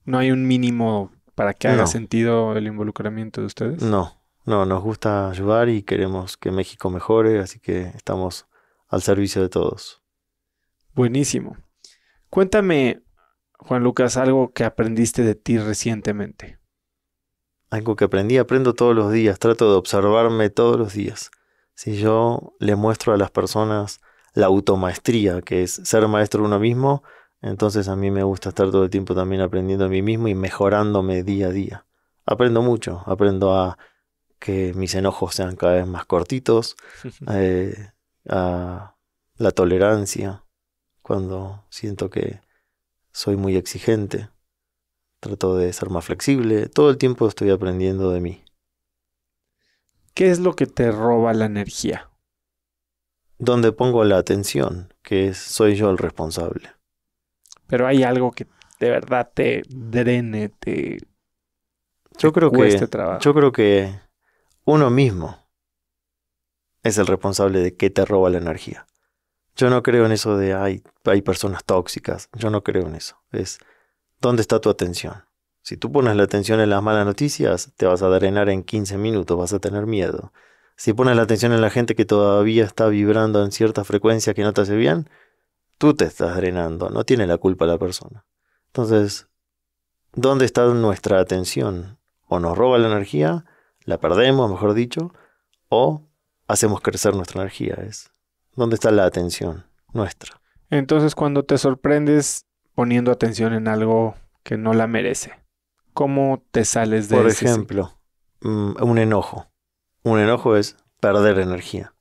¿No hay un mínimo para que haga sentido el involucramiento de ustedes? No, no, nos gusta ayudar y queremos que México mejore, así que estamos al servicio de todos. Buenísimo. Cuéntame, Juan Lucas, algo que aprendiste de ti recientemente. Algo que aprendí, aprendo todos los días, trato de observarme todos los días si yo le muestro a las personas la automaestría, que es ser maestro de uno mismo, entonces a mí me gusta estar todo el tiempo también aprendiendo a mí mismo y mejorándome día a día. Aprendo mucho, aprendo a que mis enojos sean cada vez más cortitos, *laughs* eh, a la tolerancia, cuando siento que soy muy exigente, trato de ser más flexible, todo el tiempo estoy aprendiendo de mí. ¿Qué es lo que te roba la energía? Donde pongo la atención, que es, soy yo el responsable. Pero hay algo que de verdad te drene, te. Yo creo que. Trabajo. Yo creo que uno mismo es el responsable de qué te roba la energía. Yo no creo en eso de hay, hay personas tóxicas. Yo no creo en eso. Es dónde está tu atención. Si tú pones la atención en las malas noticias, te vas a drenar en 15 minutos, vas a tener miedo. Si pones la atención en la gente que todavía está vibrando en cierta frecuencia que no te hace bien, tú te estás drenando, no tiene la culpa la persona. Entonces, ¿dónde está nuestra atención? O nos roba la energía, la perdemos, mejor dicho, o hacemos crecer nuestra energía. Es dónde está la atención nuestra. Entonces, cuando te sorprendes poniendo atención en algo que no la merece. ¿Cómo te sales de eso? Por ejemplo, mm, un enojo. Un enojo es perder energía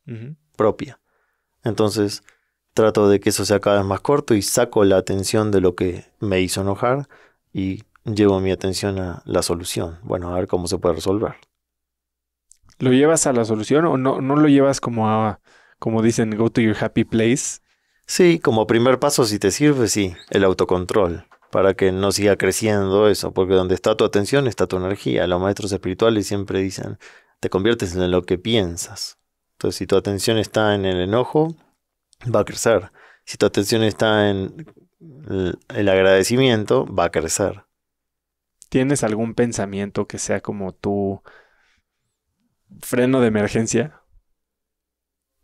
propia. Entonces, trato de que eso sea cada vez más corto y saco la atención de lo que me hizo enojar y llevo mi atención a la solución. Bueno, a ver cómo se puede resolver. ¿Lo llevas a la solución o no, no lo llevas como a, como dicen, go to your happy place? Sí, como primer paso, si te sirve, sí, el autocontrol para que no siga creciendo eso, porque donde está tu atención está tu energía. Los maestros espirituales siempre dicen, te conviertes en lo que piensas. Entonces, si tu atención está en el enojo, va a crecer. Si tu atención está en el agradecimiento, va a crecer. ¿Tienes algún pensamiento que sea como tu freno de emergencia?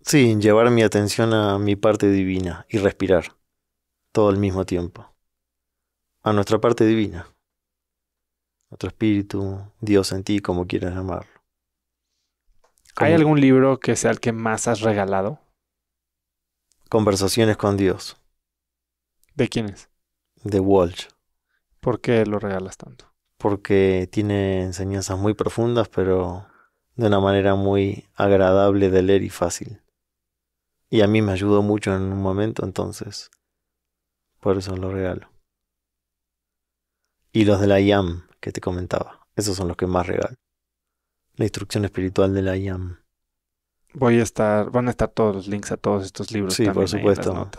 Sí, llevar mi atención a mi parte divina y respirar todo el mismo tiempo a nuestra parte divina, nuestro espíritu, Dios en ti, como quieras llamarlo. ¿Hay algún libro que sea el que más has regalado? Conversaciones con Dios. ¿De quién es? De Walsh. ¿Por qué lo regalas tanto? Porque tiene enseñanzas muy profundas, pero de una manera muy agradable de leer y fácil. Y a mí me ayudó mucho en un momento, entonces por eso lo regalo y los de la IAM que te comentaba. Esos son los que más regalan. La instrucción espiritual de la IAM. Voy a estar, van a estar todos los links a todos estos libros. Sí, también por supuesto.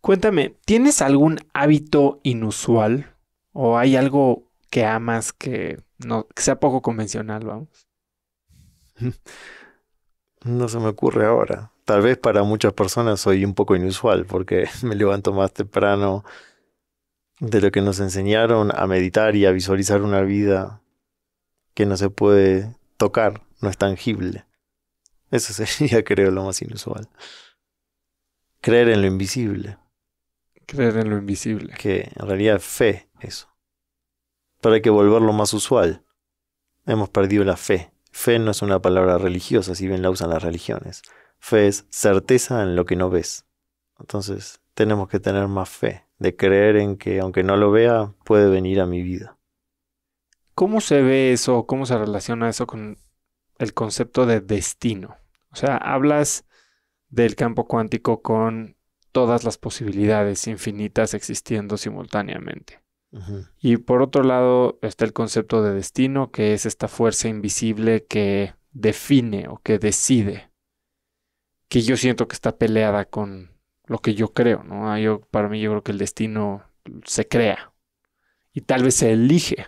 Cuéntame, ¿tienes algún hábito inusual o hay algo que amas que no sea poco convencional, vamos? *laughs* No se me ocurre ahora. Tal vez para muchas personas soy un poco inusual porque *laughs* me levanto más temprano, de lo que nos enseñaron a meditar y a visualizar una vida que no se puede tocar, no es tangible. Eso *laughs* sería, creo, lo más inusual. Creer en lo invisible. Creer en lo invisible. Que en realidad es fe eso. Pero hay que volverlo más usual. Hemos perdido la fe. Fe no es una palabra religiosa, si bien la usan las religiones. Fe es certeza en lo que no ves. Entonces, tenemos que tener más fe de creer en que aunque no lo vea, puede venir a mi vida. ¿Cómo se ve eso? ¿Cómo se relaciona eso con el concepto de destino? O sea, hablas del campo cuántico con todas las posibilidades infinitas existiendo simultáneamente. Y por otro lado está el concepto de destino, que es esta fuerza invisible que define o que decide, que yo siento que está peleada con lo que yo creo, ¿no? Ah, yo, para mí yo creo que el destino se crea y tal vez se elige,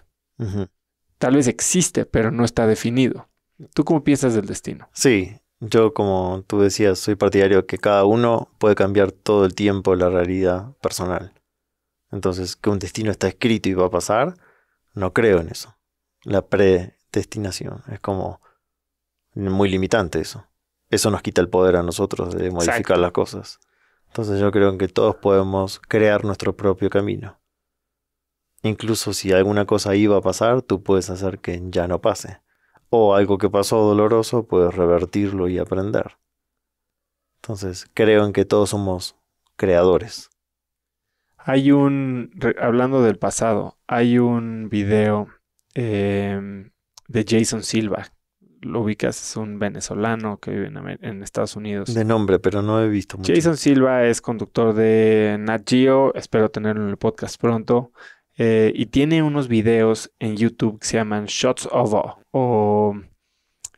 tal vez existe, pero no está definido. ¿Tú cómo piensas del destino? Sí, yo como tú decías, soy partidario que cada uno puede cambiar todo el tiempo la realidad personal. Entonces, que un destino está escrito y va a pasar, no creo en eso. La predestinación es como muy limitante eso. Eso nos quita el poder a nosotros de modificar las cosas. Entonces yo creo en que todos podemos crear nuestro propio camino. Incluso si alguna cosa iba a pasar, tú puedes hacer que ya no pase. O algo que pasó doloroso, puedes revertirlo y aprender. Entonces creo en que todos somos creadores. Hay un, hablando del pasado, hay un video em, de Jason Silva lo ubicas, es un venezolano que vive en, Estados Unidos. De nombre, pero no he visto mucho. Jason Silva es conductor de Nat Geo, espero tenerlo en el podcast pronto. Eh, y tiene unos videos en YouTube que se llaman Shots of o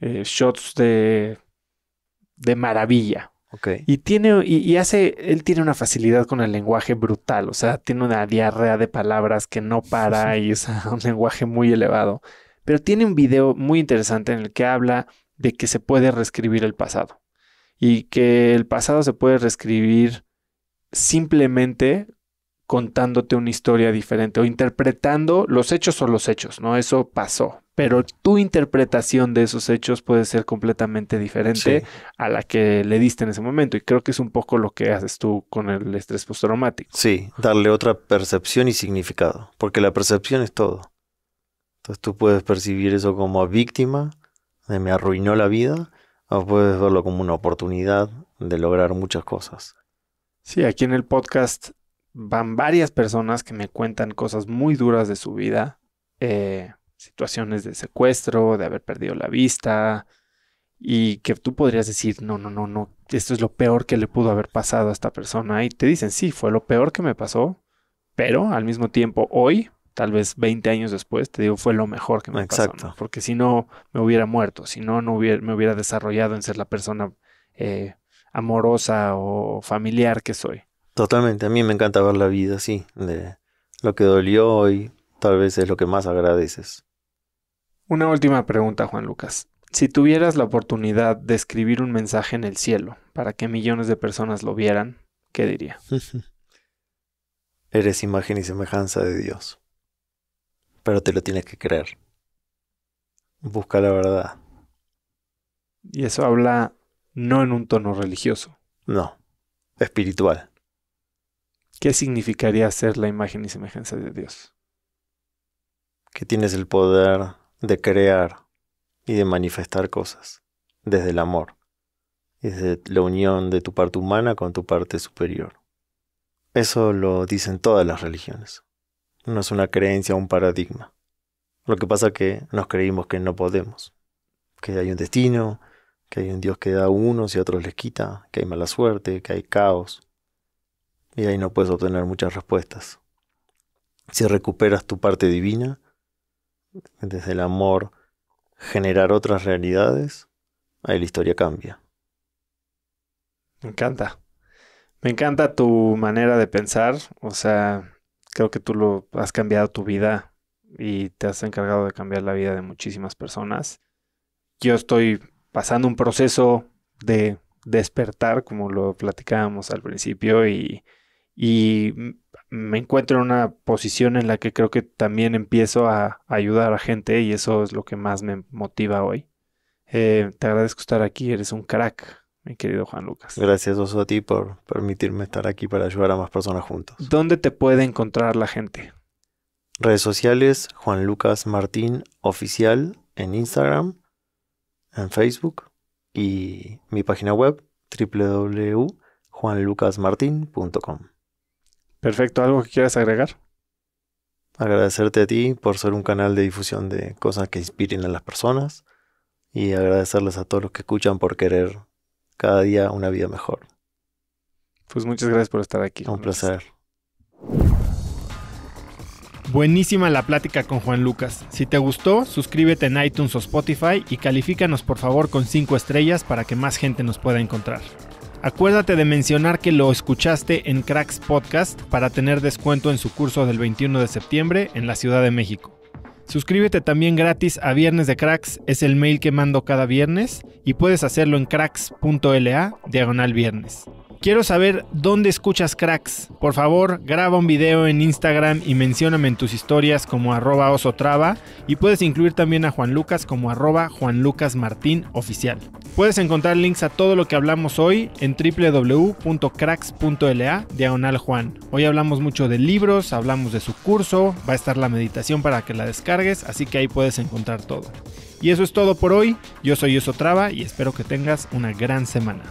eh, Shots de, de maravilla. Okay. Y tiene, hace, él tiene una facilidad con el lenguaje brutal, o sea, tiene una diarrea de palabras que no para *laughs* y es un lenguaje muy elevado pero tiene un video muy interesante en el que habla de que se puede reescribir el pasado y que el pasado se puede reescribir simplemente contándote una historia diferente o interpretando los hechos o los hechos, ¿no? Eso pasó, pero tu interpretación de esos hechos puede ser completamente diferente a la que le diste en ese momento y creo que es un poco lo que haces tú con el estrés postraumático. Sí, darle otra percepción y significado, porque la percepción es todo. Entonces tú puedes percibir eso como víctima, de me arruinó la vida, o puedes verlo como una oportunidad de lograr muchas cosas. Sí, aquí en el podcast van varias personas que me cuentan cosas muy duras de su vida, eh, situaciones de secuestro, de haber perdido la vista, y que tú podrías decir, no, no, no, no, esto es lo peor que le pudo haber pasado a esta persona. Y te dicen, sí, fue lo peor que me pasó, pero al mismo tiempo hoy tal vez 20 años después, te digo, fue lo mejor que me pasó. Porque si no, me hubiera muerto, si no, no hubiera, me hubiera desarrollado en ser la persona eh, amorosa o familiar que soy. Totalmente, a mí me encanta ver la vida así, de lo que dolió hoy, tal vez es lo que más agradeces. Una última pregunta, Juan Lucas. Si tuvieras la oportunidad de escribir un mensaje en el cielo para que millones de personas lo vieran, ¿qué diría? *laughs* Eres imagen y semejanza de Dios pero te lo tienes que creer. Busca la verdad. Y eso habla no en un tono religioso. No, espiritual. ¿Qué significaría ser la imagen y semejanza de Dios? Que tienes el poder de crear y de manifestar cosas desde el amor, desde la unión de tu parte humana con tu parte superior. Eso lo dicen todas las religiones no es una creencia, un paradigma. Lo que pasa es que nos creímos que no podemos, que hay un destino, que hay un Dios que da a unos y a otros les quita, que hay mala suerte, que hay caos. Y ahí no puedes obtener muchas respuestas. Si recuperas tu parte divina, desde el amor, generar otras realidades, ahí la historia cambia. Me encanta. Me encanta tu manera de pensar. O sea, creo que tú lo has cambiado tu vida y te has encargado de cambiar la vida de muchísimas personas. Yo estoy pasando un proceso de despertar, como lo platicábamos al principio, y, me encuentro en una posición en la que creo que también empiezo a ayudar a gente y eso es lo que más me motiva hoy. Eh, te agradezco estar aquí, eres un crack mi querido Juan Lucas. Gracias, a ti por permitirme estar aquí para ayudar a más personas juntos. ¿Dónde te puede encontrar la gente? Redes sociales, Juan Lucas Martín Oficial en Instagram, en Facebook y mi página web www.juanlucasmartin.com. Perfecto, ¿algo que quieras agregar? Agradecerte a ti por ser un canal de difusión de cosas que inspiren a las personas y agradecerles a todos los que escuchan por querer cada día una vida mejor. Pues muchas gracias por estar aquí. Un placer. Buenísima la plática con Juan Lucas. Si te gustó, suscríbete en iTunes o Spotify y califícanos por favor con 5 estrellas para que más gente nos pueda encontrar. Acuérdate de mencionar que lo escuchaste en Cracks Podcast para tener descuento en su curso del 21 de septiembre en la Ciudad de México. Suscríbete también gratis a Viernes de Cracks, es el mail que mando cada viernes y puedes hacerlo en cracks.la diagonal viernes. Quiero saber dónde escuchas cracks. Por favor, graba un video en Instagram y mencióname en tus historias como arroba osotrava y puedes incluir también a Juan Lucas como arroba Juan Lucas Martín Oficial. Puedes encontrar links a todo lo que hablamos hoy en www.cracks.la diagonal Juan. Hoy hablamos mucho de libros, hablamos de su curso, va a estar la meditación para que la descargues, así que ahí puedes encontrar todo. Y eso es todo por hoy. Yo soy Osotrava y espero que tengas una gran semana.